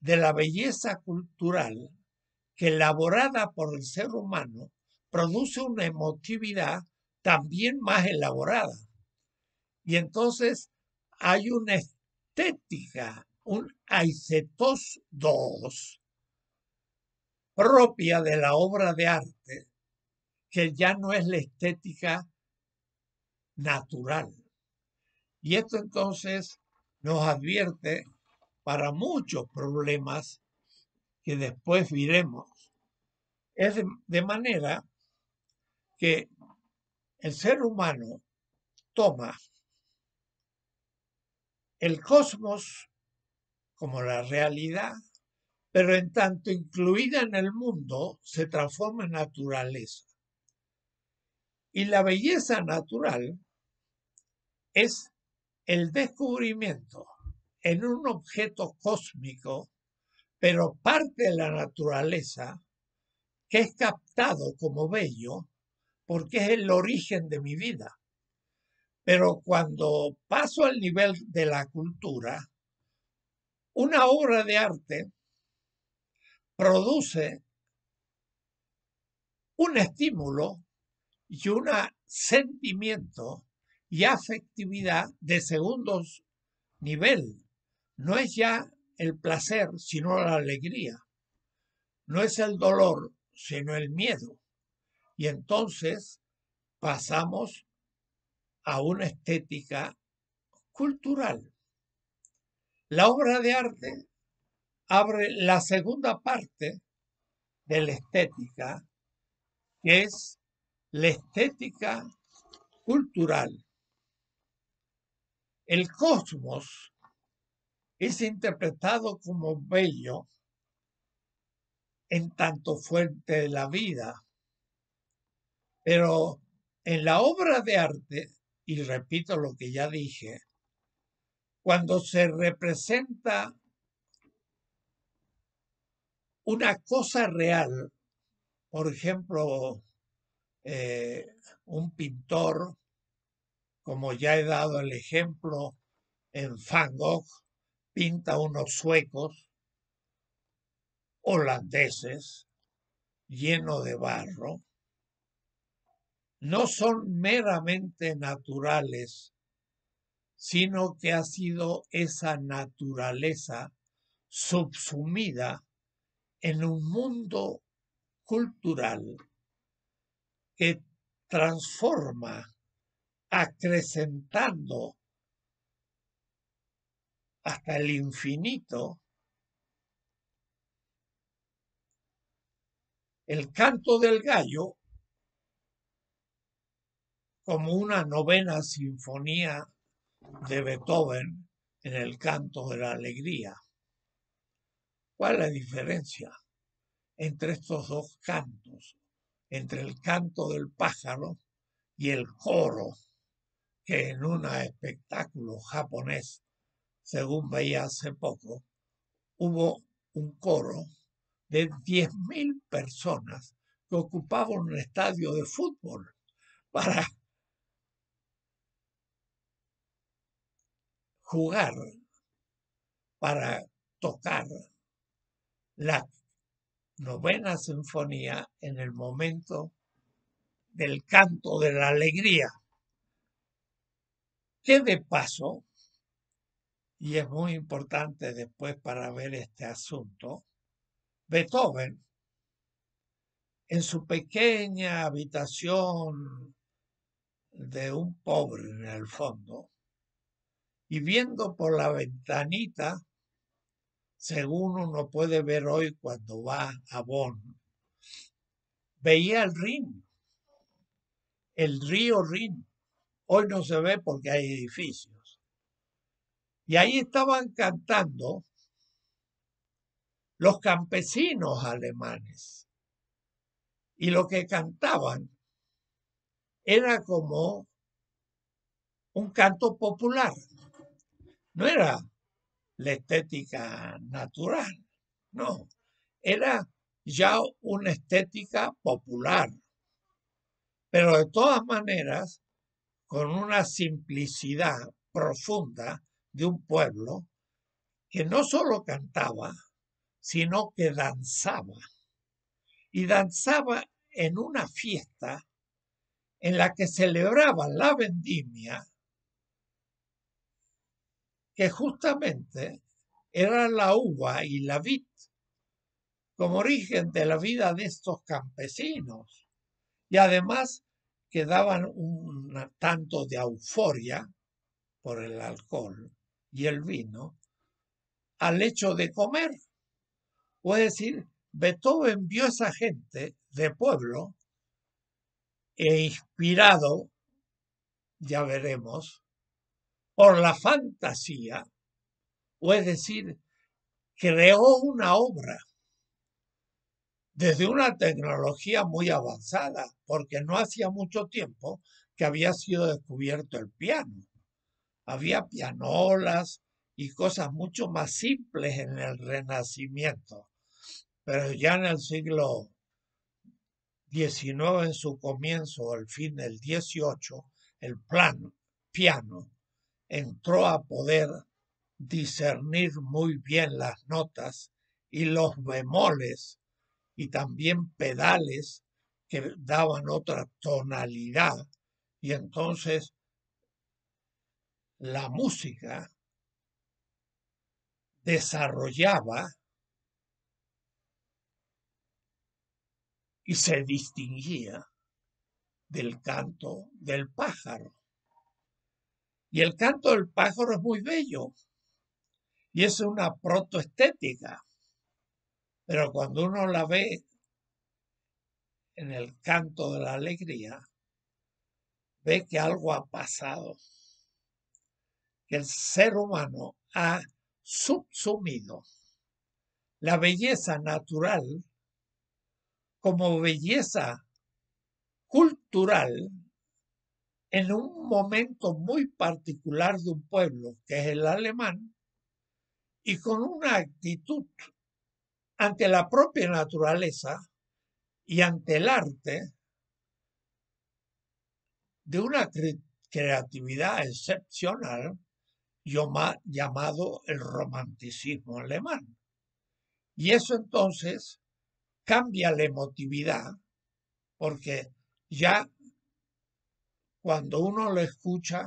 de la belleza cultural que elaborada por el ser humano produce una emotividad también más elaborada. Y entonces hay una estética, un aicetos 2, propia de la obra de arte, que ya no es la estética natural. Y esto entonces nos advierte para muchos problemas que después viremos. Es de manera que el ser humano toma el cosmos como la realidad pero en tanto incluida en el mundo, se transforma en naturaleza. Y la belleza natural es el descubrimiento en un objeto cósmico, pero parte de la naturaleza, que es captado como bello porque es el origen de mi vida. Pero cuando paso al nivel de la cultura, una obra de arte produce un estímulo y un sentimiento y afectividad de segundo nivel. No es ya el placer, sino la alegría. No es el dolor, sino el miedo. Y entonces pasamos a una estética cultural. La obra de arte abre la segunda parte de la estética, que es la estética cultural. El cosmos es interpretado como bello en tanto fuente de la vida, pero en la obra de arte, y repito lo que ya dije, cuando se representa una cosa real, por ejemplo, eh, un pintor, como ya he dado el ejemplo en Van Gogh, pinta unos suecos holandeses lleno de barro, no son meramente naturales, sino que ha sido esa naturaleza subsumida en un mundo cultural que transforma, acrecentando hasta el infinito el canto del gallo como una novena sinfonía de Beethoven en el canto de la alegría. ¿Cuál es la diferencia entre estos dos cantos? Entre el canto del pájaro y el coro, que en un espectáculo japonés, según veía hace poco, hubo un coro de 10.000 personas que ocupaban un estadio de fútbol <laughs> para jugar, para tocar la novena sinfonía en el momento del canto de la alegría. Qué de paso, y es muy importante después para ver este asunto, Beethoven, en su pequeña habitación de un pobre en el fondo, y viendo por la ventanita según uno puede ver hoy cuando va a Bonn, veía el Rin, el río Rin. Hoy no se ve porque hay edificios. Y ahí estaban cantando los campesinos alemanes. Y lo que cantaban era como un canto popular. No era la estética natural, no, era ya una estética popular, pero de todas maneras con una simplicidad profunda de un pueblo que no solo cantaba, sino que danzaba. Y danzaba en una fiesta en la que celebraba la vendimia que justamente era la uva y la vid como origen de la vida de estos campesinos. Y además que daban un tanto de euforia por el alcohol y el vino al hecho de comer. O es decir, Beethoven vio a esa gente de pueblo e inspirado, ya veremos, por la fantasía, o es decir, creó una obra desde una tecnología muy avanzada, porque no hacía mucho tiempo que había sido descubierto el piano. Había pianolas y cosas mucho más simples en el Renacimiento, pero ya en el siglo XIX, en su comienzo, o al fin del XVIII, el plano, piano entró a poder discernir muy bien las notas y los bemoles y también pedales que daban otra tonalidad. Y entonces la música desarrollaba y se distinguía del canto del pájaro. Y el canto del pájaro es muy bello. Y es una protoestética. Pero cuando uno la ve en el canto de la alegría, ve que algo ha pasado, que el ser humano ha subsumido la belleza natural como belleza cultural en un momento muy particular de un pueblo, que es el alemán, y con una actitud ante la propia naturaleza y ante el arte de una creatividad excepcional llamado el romanticismo alemán. Y eso entonces cambia la emotividad, porque ya cuando uno lo escucha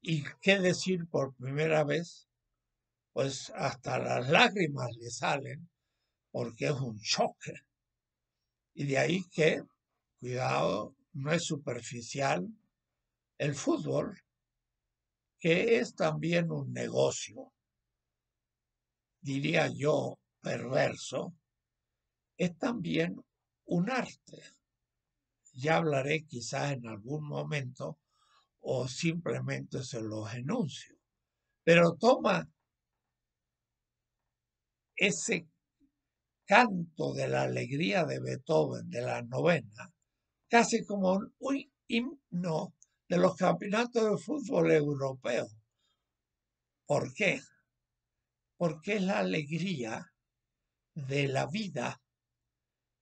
y qué decir por primera vez, pues hasta las lágrimas le salen porque es un choque. Y de ahí que, cuidado, no es superficial el fútbol, que es también un negocio, diría yo, perverso, es también un arte ya hablaré quizás en algún momento o simplemente se los enuncio. Pero toma ese canto de la alegría de Beethoven, de la novena, casi como un himno de los campeonatos de fútbol europeo. ¿Por qué? Porque es la alegría de la vida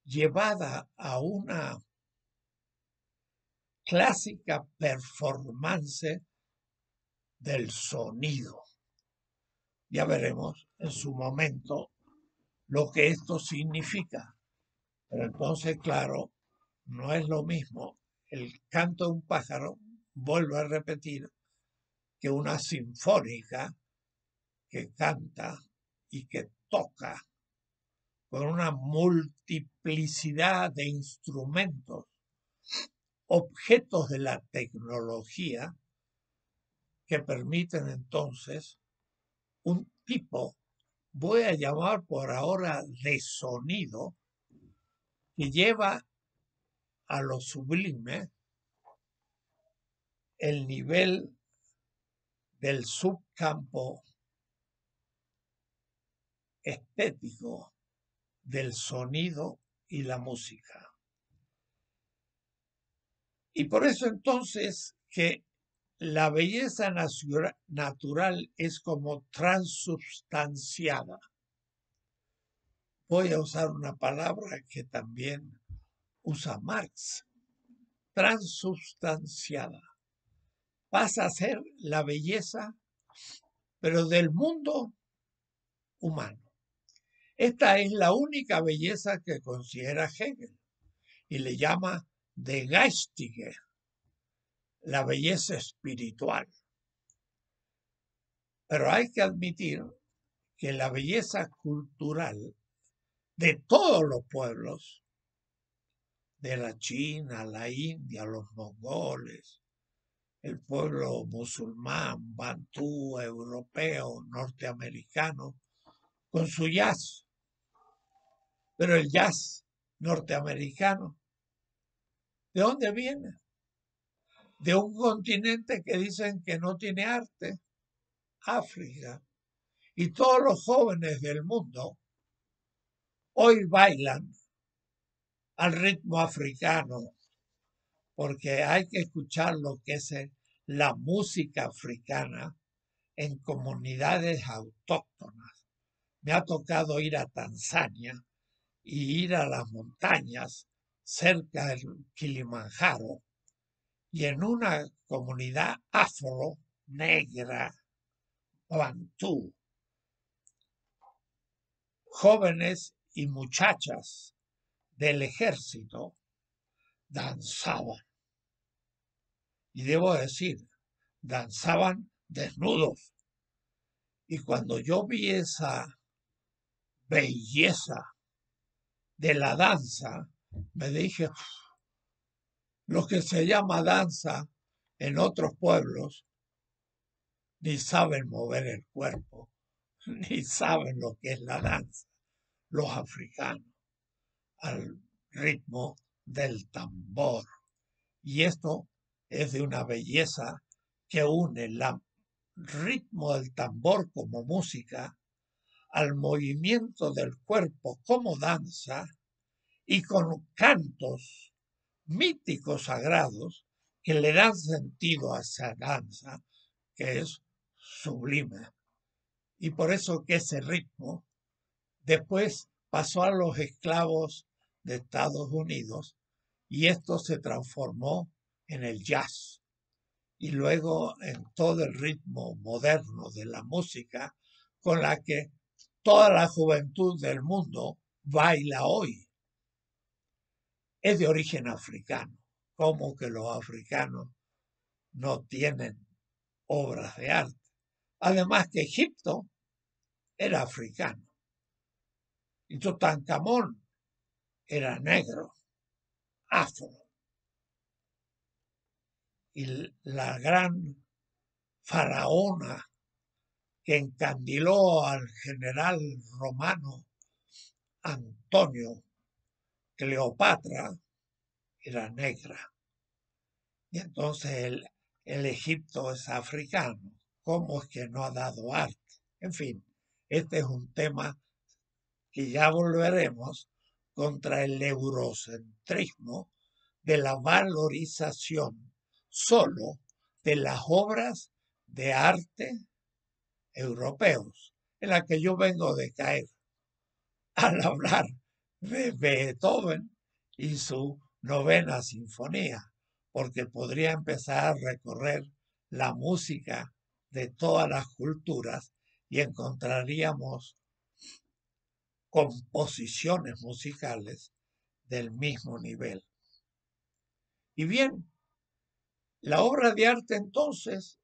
llevada a una clásica performance del sonido. Ya veremos en su momento lo que esto significa. Pero entonces, claro, no es lo mismo el canto de un pájaro, vuelvo a repetir, que una sinfónica que canta y que toca con una multiplicidad de instrumentos objetos de la tecnología que permiten entonces un tipo, voy a llamar por ahora de sonido, que lleva a lo sublime el nivel del subcampo estético del sonido y la música. Y por eso entonces que la belleza natural es como transubstanciada. Voy a usar una palabra que también usa Marx, transubstanciada. Pasa a ser la belleza, pero del mundo humano. Esta es la única belleza que considera Hegel y le llama de Geistiger, la belleza espiritual. Pero hay que admitir que la belleza cultural de todos los pueblos, de la China, la India, los mongoles, el pueblo musulmán, bantú, europeo, norteamericano, con su jazz. Pero el jazz norteamericano ¿De dónde viene? De un continente que dicen que no tiene arte, África. Y todos los jóvenes del mundo hoy bailan al ritmo africano, porque hay que escuchar lo que es la música africana en comunidades autóctonas. Me ha tocado ir a Tanzania y ir a las montañas cerca del Kilimanjaro, y en una comunidad afro, negra, bantú, jóvenes y muchachas del ejército danzaban. Y debo decir, danzaban desnudos. Y cuando yo vi esa belleza de la danza, me dije, lo que se llama danza en otros pueblos, ni saben mover el cuerpo, <laughs> ni saben lo que es la danza, los africanos, al ritmo del tambor. Y esto es de una belleza que une el ritmo del tambor como música al movimiento del cuerpo como danza y con cantos míticos sagrados que le dan sentido a esa danza que es sublime. Y por eso que ese ritmo después pasó a los esclavos de Estados Unidos y esto se transformó en el jazz y luego en todo el ritmo moderno de la música con la que toda la juventud del mundo baila hoy es de origen africano. ¿Cómo que los africanos no tienen obras de arte? Además que Egipto era africano y Tutankamón era negro, afro. Y la gran faraona que encandiló al general romano Antonio Cleopatra era negra. Y entonces el, Egipto es africano. ¿Cómo es que no ha dado arte? En fin, este es un tema que ya volveremos contra el eurocentrismo de la valorización solo de las obras de arte europeos, en la que yo vengo de caer <laughs> al hablar de Beethoven y su novena sinfonía, porque podría empezar a recorrer la música de todas las culturas y encontraríamos composiciones musicales del mismo nivel. Y bien, la obra de arte entonces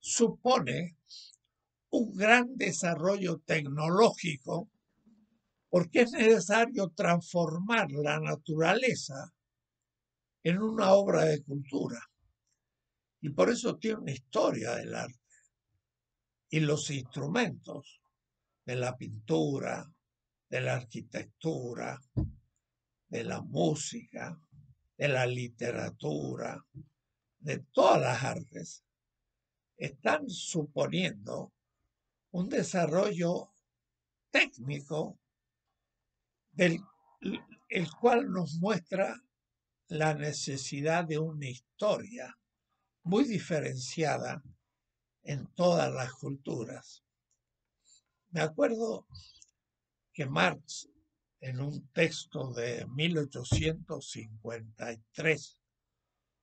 supone un gran desarrollo tecnológico porque es necesario transformar la naturaleza en una obra de cultura. Y por eso tiene una historia del arte. Y los instrumentos de la pintura, de la arquitectura, de la música, de la literatura, de todas las artes, están suponiendo un desarrollo técnico el cual nos muestra la necesidad de una historia muy diferenciada en todas las culturas. Me acuerdo que Marx, en un texto de 1853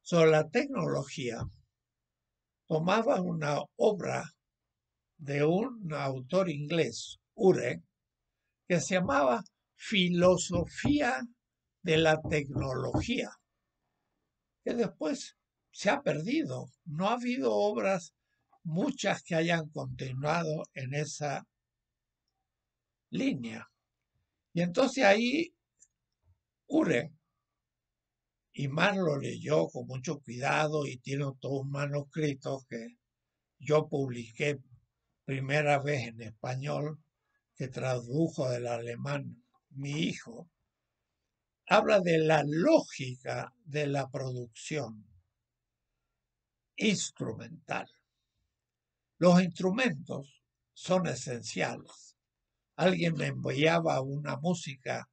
sobre la tecnología, tomaba una obra de un autor inglés, Ure, que se llamaba filosofía de la tecnología, que después se ha perdido. No ha habido obras, muchas que hayan continuado en esa línea. Y entonces ahí Cure, y Mar lo leyó con mucho cuidado y tiene todos manuscritos que yo publiqué primera vez en español que tradujo del alemán mi hijo, habla de la lógica de la producción instrumental. Los instrumentos son esenciales. Alguien me enviaba una música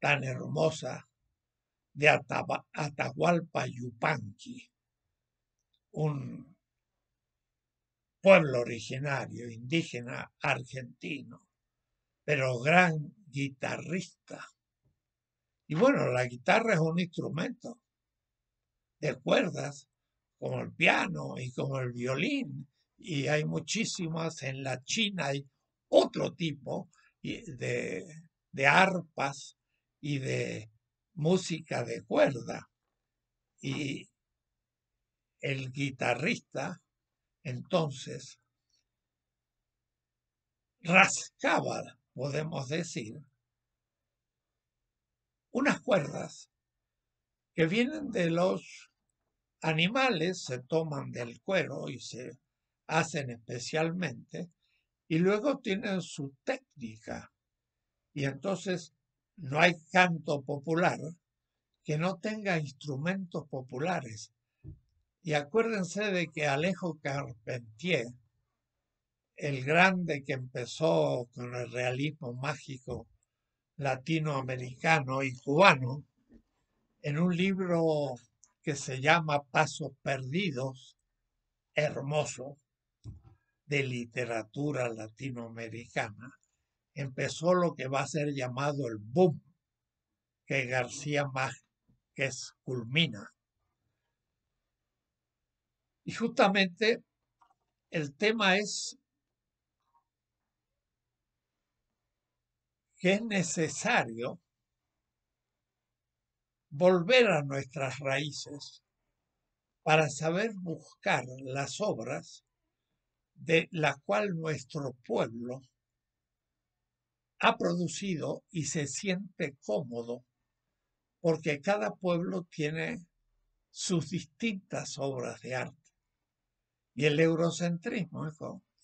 tan hermosa de Atahualpa Yupanqui, un pueblo originario indígena argentino, pero gran guitarrista. Y bueno, la guitarra es un instrumento de cuerdas, como el piano y como el violín, y hay muchísimas, en la China hay otro tipo de, arpas y de música de cuerda. Y el guitarrista, entonces, rascaba podemos decir, unas cuerdas que vienen de los animales, se toman del cuero y se hacen especialmente, y luego tienen su técnica. Y entonces no hay canto popular que no tenga instrumentos populares. Y acuérdense de que Alejo Carpentier el grande que empezó con el realismo mágico latinoamericano y cubano, en un libro que se llama Pasos Perdidos, hermoso, de literatura latinoamericana, empezó lo que va a ser llamado el boom que García Márquez culmina. Y justamente el tema es que es necesario volver a nuestras raíces para saber buscar las obras de la cual nuestro pueblo ha producido y se siente cómodo, porque cada pueblo tiene sus distintas obras de arte. Y el eurocentrismo,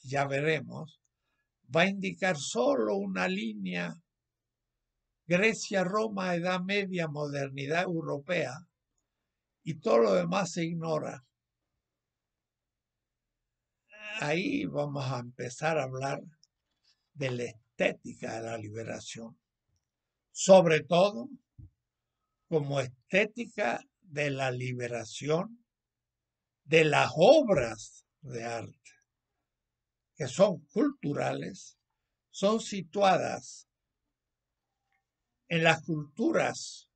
ya veremos, va a indicar solo una línea. Grecia, Roma, Edad Media, modernidad europea, y todo lo demás se ignora. Ahí vamos a empezar a hablar de la estética de la liberación, sobre todo como estética de la liberación de las obras de arte que son culturales, son situadas en las culturas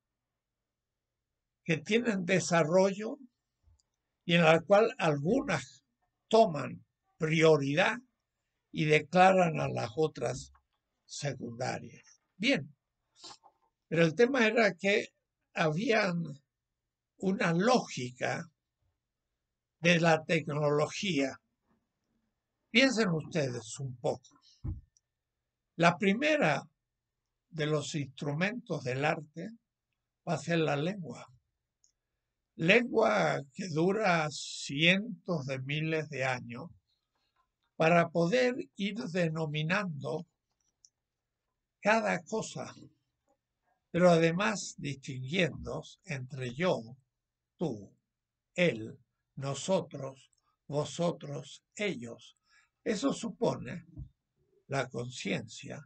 que tienen desarrollo y en la cual algunas toman prioridad y declaran a las otras secundarias. Bien, pero el tema era que había una lógica de la tecnología Piensen ustedes un poco. La primera de los instrumentos del arte va a ser la lengua. Lengua que dura cientos de miles de años para poder ir denominando cada cosa, pero además distinguiendo entre yo, tú, él, nosotros, vosotros, ellos, eso supone la conciencia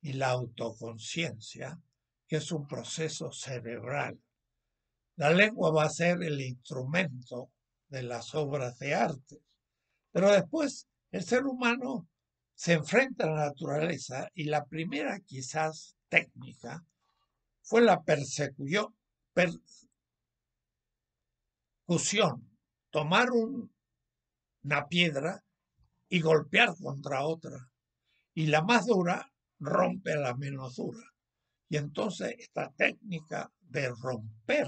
y la autoconciencia, que es un proceso cerebral. La lengua va a ser el instrumento de las obras de arte, pero después el ser humano se enfrenta a la naturaleza y la primera quizás técnica fue la persecución, tomar una piedra y golpear contra otra. Y la más dura rompe la menos dura. Y entonces esta técnica de romper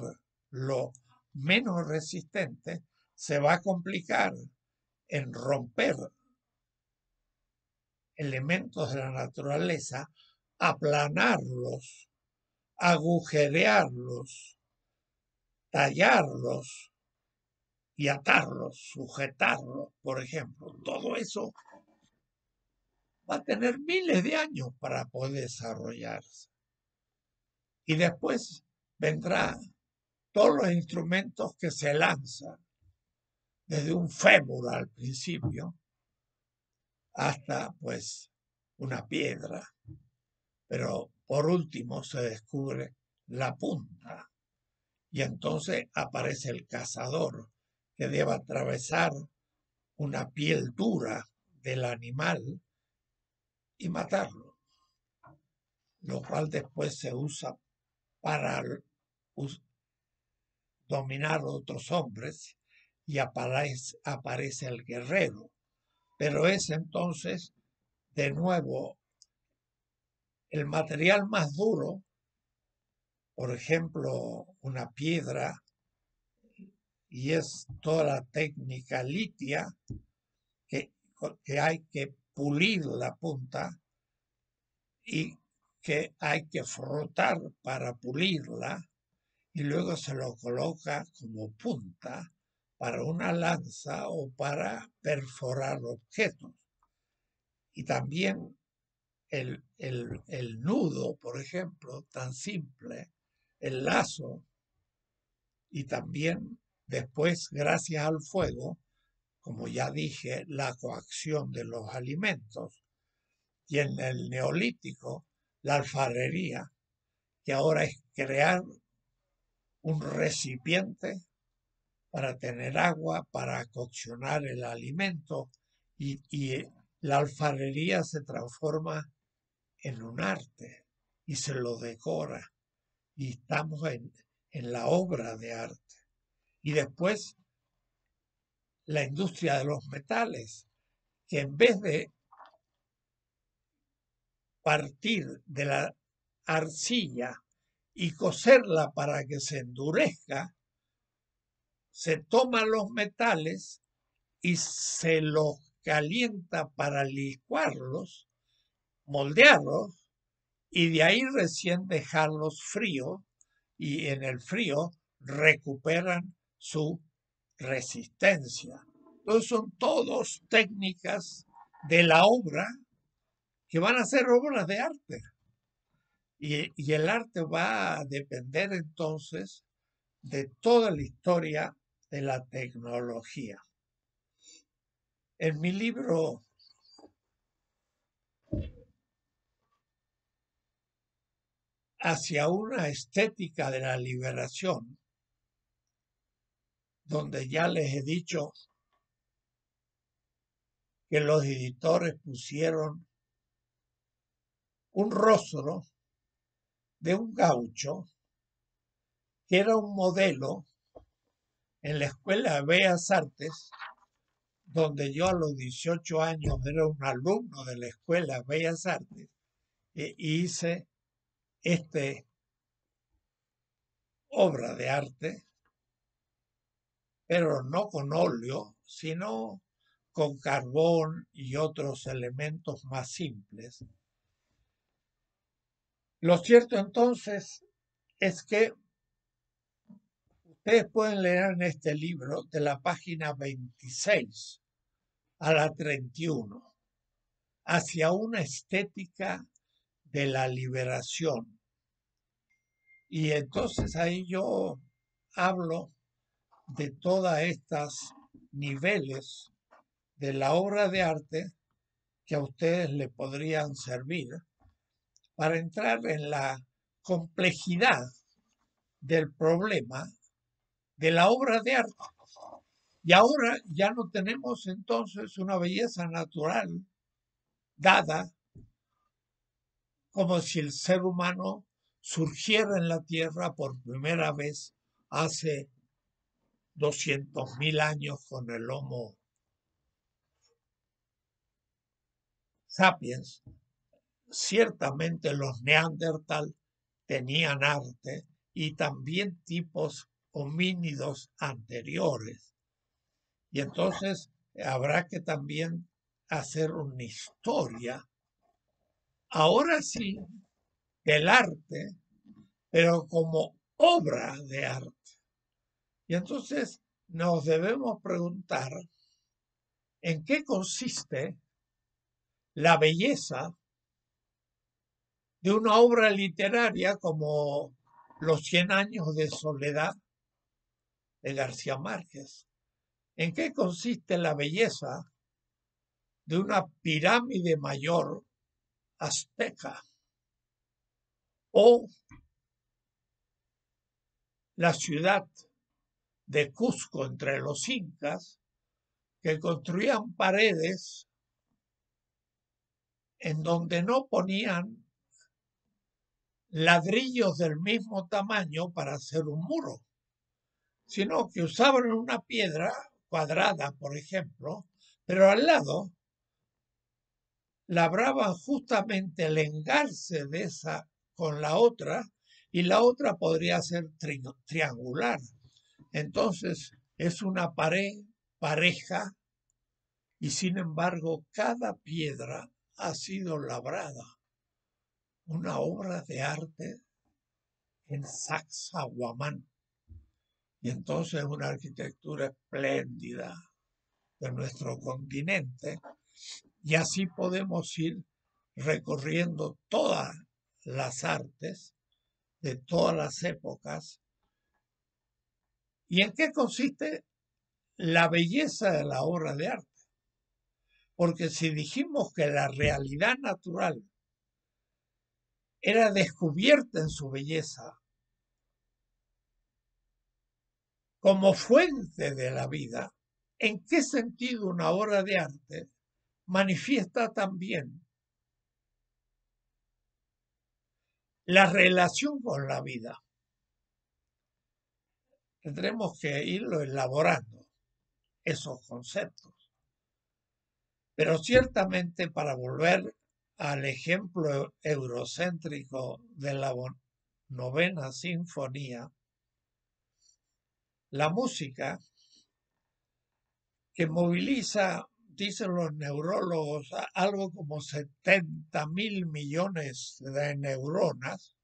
lo menos resistente se va a complicar en romper elementos de la naturaleza, aplanarlos, agujerearlos, tallarlos, y atarlos, sujetarlos, por ejemplo. Todo eso va a tener miles de años para poder desarrollarse. Y después vendrán todos los instrumentos que se lanzan, desde un fémur al principio hasta pues una piedra. Pero por último se descubre la punta y entonces aparece el cazador que deba atravesar una piel dura del animal y matarlo, lo cual después se usa para dominar otros hombres y aparece, aparece el guerrero. Pero es entonces, de nuevo, el material más duro, por ejemplo, una piedra y es toda la técnica litia que, que hay que pulir la punta y que hay que frotar para pulirla y luego se lo coloca como punta para una lanza o para perforar objetos. Y también el, el, nudo, por ejemplo, tan simple, el lazo y también Después, gracias al fuego, como ya dije, la coacción de los alimentos. Y en el neolítico, la alfarería, que ahora es crear un recipiente para tener agua, para coccionar el alimento, y, la alfarería se transforma en un arte y se lo decora, y estamos en la obra de arte. Y después la industria de los metales, que en vez de partir de la arcilla y coserla para que se endurezca, se toman los metales y se los calienta para licuarlos, moldearlos y de ahí recién dejarlos fríos y en el frío recuperan su resistencia. Entonces son todos técnicas de la obra que van a ser obras de arte. Y, y, el arte va a depender entonces de toda la historia de la tecnología. En mi libro Hacia una estética de la liberación, donde ya les he dicho que los editores pusieron un rostro de un gaucho que era un modelo en la Escuela de Bellas Artes, donde yo a los 18 años era un alumno de la Escuela de Bellas Artes, e hice este obra de arte pero no con óleo, sino con carbón y otros elementos más simples. Lo cierto entonces es que ustedes pueden leer en este libro de la página 26 a la 31 hacia una estética de la liberación. Y entonces ahí yo hablo de todas estas niveles de la obra de arte que a ustedes le podrían servir para entrar en la complejidad del problema de la obra de arte. Y ahora ya no tenemos entonces una belleza natural dada como si el ser humano surgiera en la Tierra por primera vez hace 200.000 años con el Homo sapiens, ciertamente los neandertal tenían arte y también tipos homínidos anteriores. Y entonces habrá que también hacer una historia. Ahora sí, del arte, pero como obra de arte. Y entonces nos debemos preguntar en qué consiste la belleza de una obra literaria como Los Cien años de soledad de García Márquez. ¿En qué consiste la belleza de una pirámide mayor azteca? O la ciudad de Cusco entre los incas que construían paredes en donde no ponían ladrillos del mismo tamaño para hacer un muro, sino que usaban una piedra cuadrada, por ejemplo, pero al lado labraban justamente el engarce de esa con la otra y la otra podría ser triangular. Entonces es una pared pareja y sin embargo cada piedra ha sido labrada. Una obra de arte en Sacsayhuamán. Y entonces una arquitectura espléndida de nuestro continente. Y así podemos ir recorriendo todas las artes de todas las épocas ¿Y en qué consiste la belleza de la obra de arte? Porque si dijimos que la realidad natural era descubierta en su belleza como fuente de la vida, ¿en qué sentido una obra de arte manifiesta también la relación con la vida? Tendremos que irlo elaborando, esos conceptos. Pero ciertamente para volver al ejemplo eurocéntrico de la novena sinfonía, la música que moviliza, dicen los neurólogos, algo como 70 mil millones de neuronas,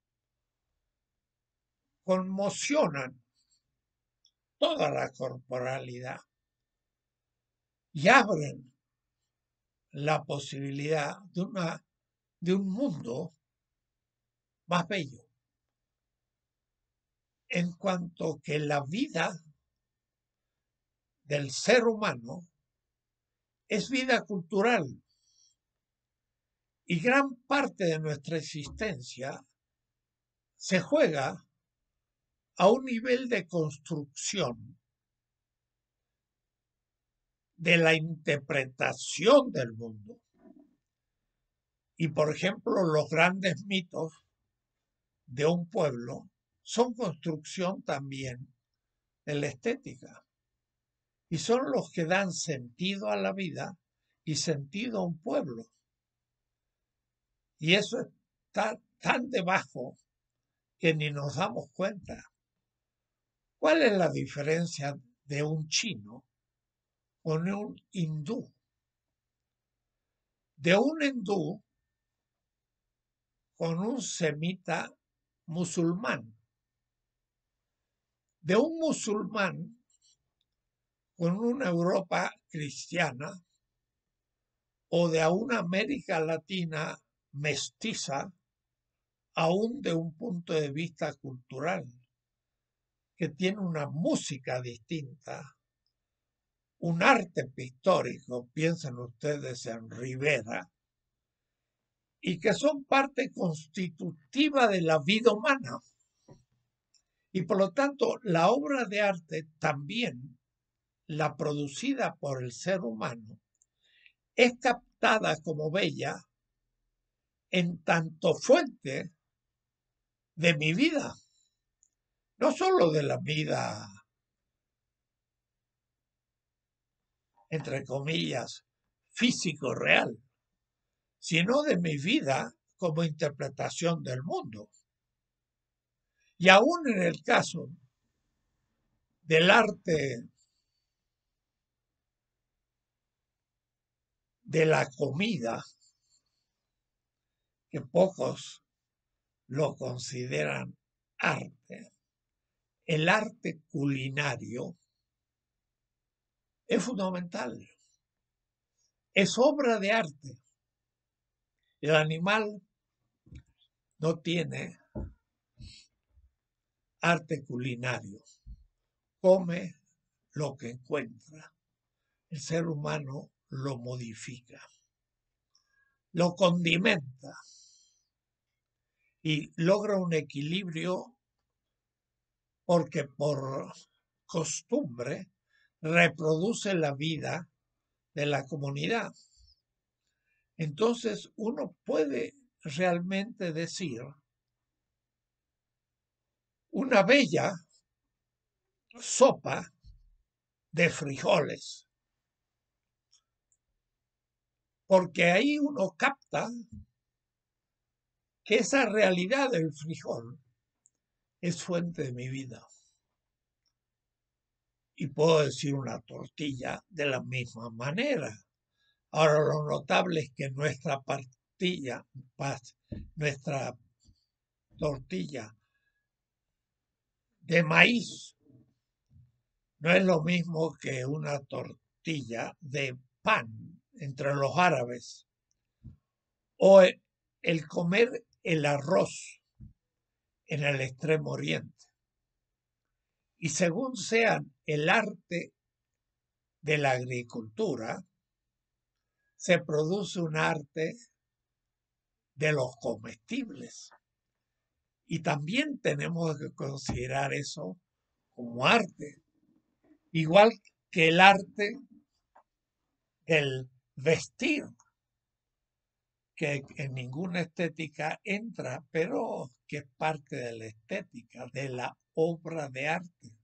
conmocionan toda la corporalidad y abren la posibilidad de, una, de un mundo más bello. En cuanto que la vida del ser humano es vida cultural y gran parte de nuestra existencia se juega a un nivel de construcción de la interpretación del mundo. Y por ejemplo, los grandes mitos de un pueblo son construcción también de la estética. Y son los que dan sentido a la vida y sentido a un pueblo. Y eso está tan debajo que ni nos damos cuenta. ¿Cuál es la diferencia de un chino con un hindú? De un hindú con un semita musulmán. De un musulmán con una Europa cristiana o de una América Latina mestiza, aún de un punto de vista cultural que tiene una música distinta, un arte pictórico, piensen ustedes en Rivera, y que son parte constitutiva de la vida humana. Y por lo tanto, la obra de arte también, la producida por el ser humano, es captada como bella en tanto fuente de mi vida no solo de la vida, entre comillas, físico real, sino de mi vida como interpretación del mundo. Y aún en el caso del arte de la comida, que pocos lo consideran arte el arte culinario es fundamental. Es obra de arte. El animal no tiene arte culinario. Come lo que encuentra. El ser humano lo modifica, lo condimenta y logra un equilibrio porque por costumbre reproduce la vida de la comunidad. Entonces uno puede realmente decir, una bella sopa de frijoles, porque ahí uno capta que esa realidad del frijol es fuente de mi vida. Y puedo decir una tortilla de la misma manera. Ahora lo notable es que nuestra partilla, nuestra tortilla de maíz no es lo mismo que una tortilla de pan entre los árabes o el comer el arroz en el extremo oriente. Y según sean el arte de la agricultura, se produce un arte de los comestibles. Y también tenemos que considerar eso como arte. Igual que el arte del vestir que en ninguna estética entra, pero que es parte de la estética, de la obra de arte.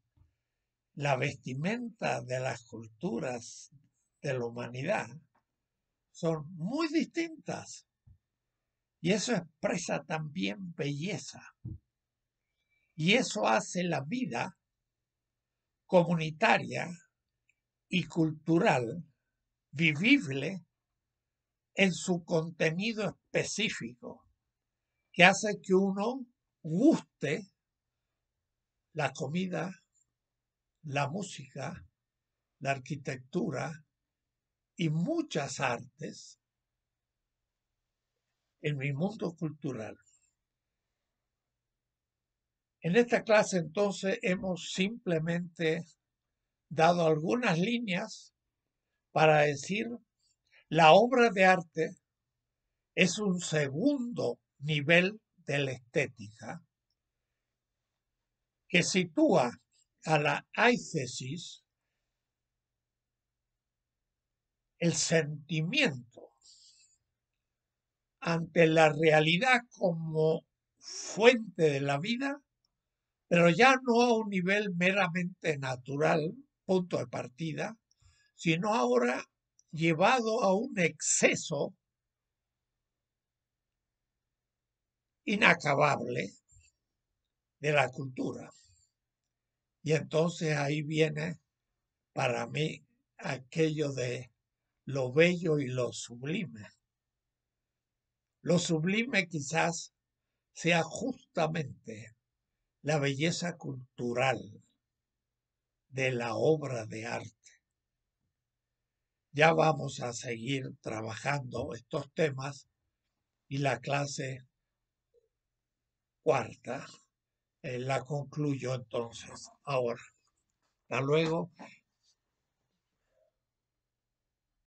La vestimenta de las culturas de la humanidad son muy distintas y eso expresa también belleza. Y eso hace la vida comunitaria y cultural vivible en su contenido específico que hace que uno guste la comida, la música, la arquitectura y muchas artes en mi mundo cultural. En esta clase entonces hemos simplemente dado algunas líneas para decir la obra de arte es un segundo nivel de la estética que sitúa a la aícesis el sentimiento ante la realidad como fuente de la vida, pero ya no a un nivel meramente natural, punto de partida, sino ahora llevado a un exceso inacabable de la cultura. Y entonces ahí viene para mí aquello de lo bello y lo sublime. Lo sublime quizás sea justamente la belleza cultural de la obra de arte. Ya vamos a seguir trabajando estos temas y la clase cuarta eh, la concluyo entonces ahora. Hasta luego.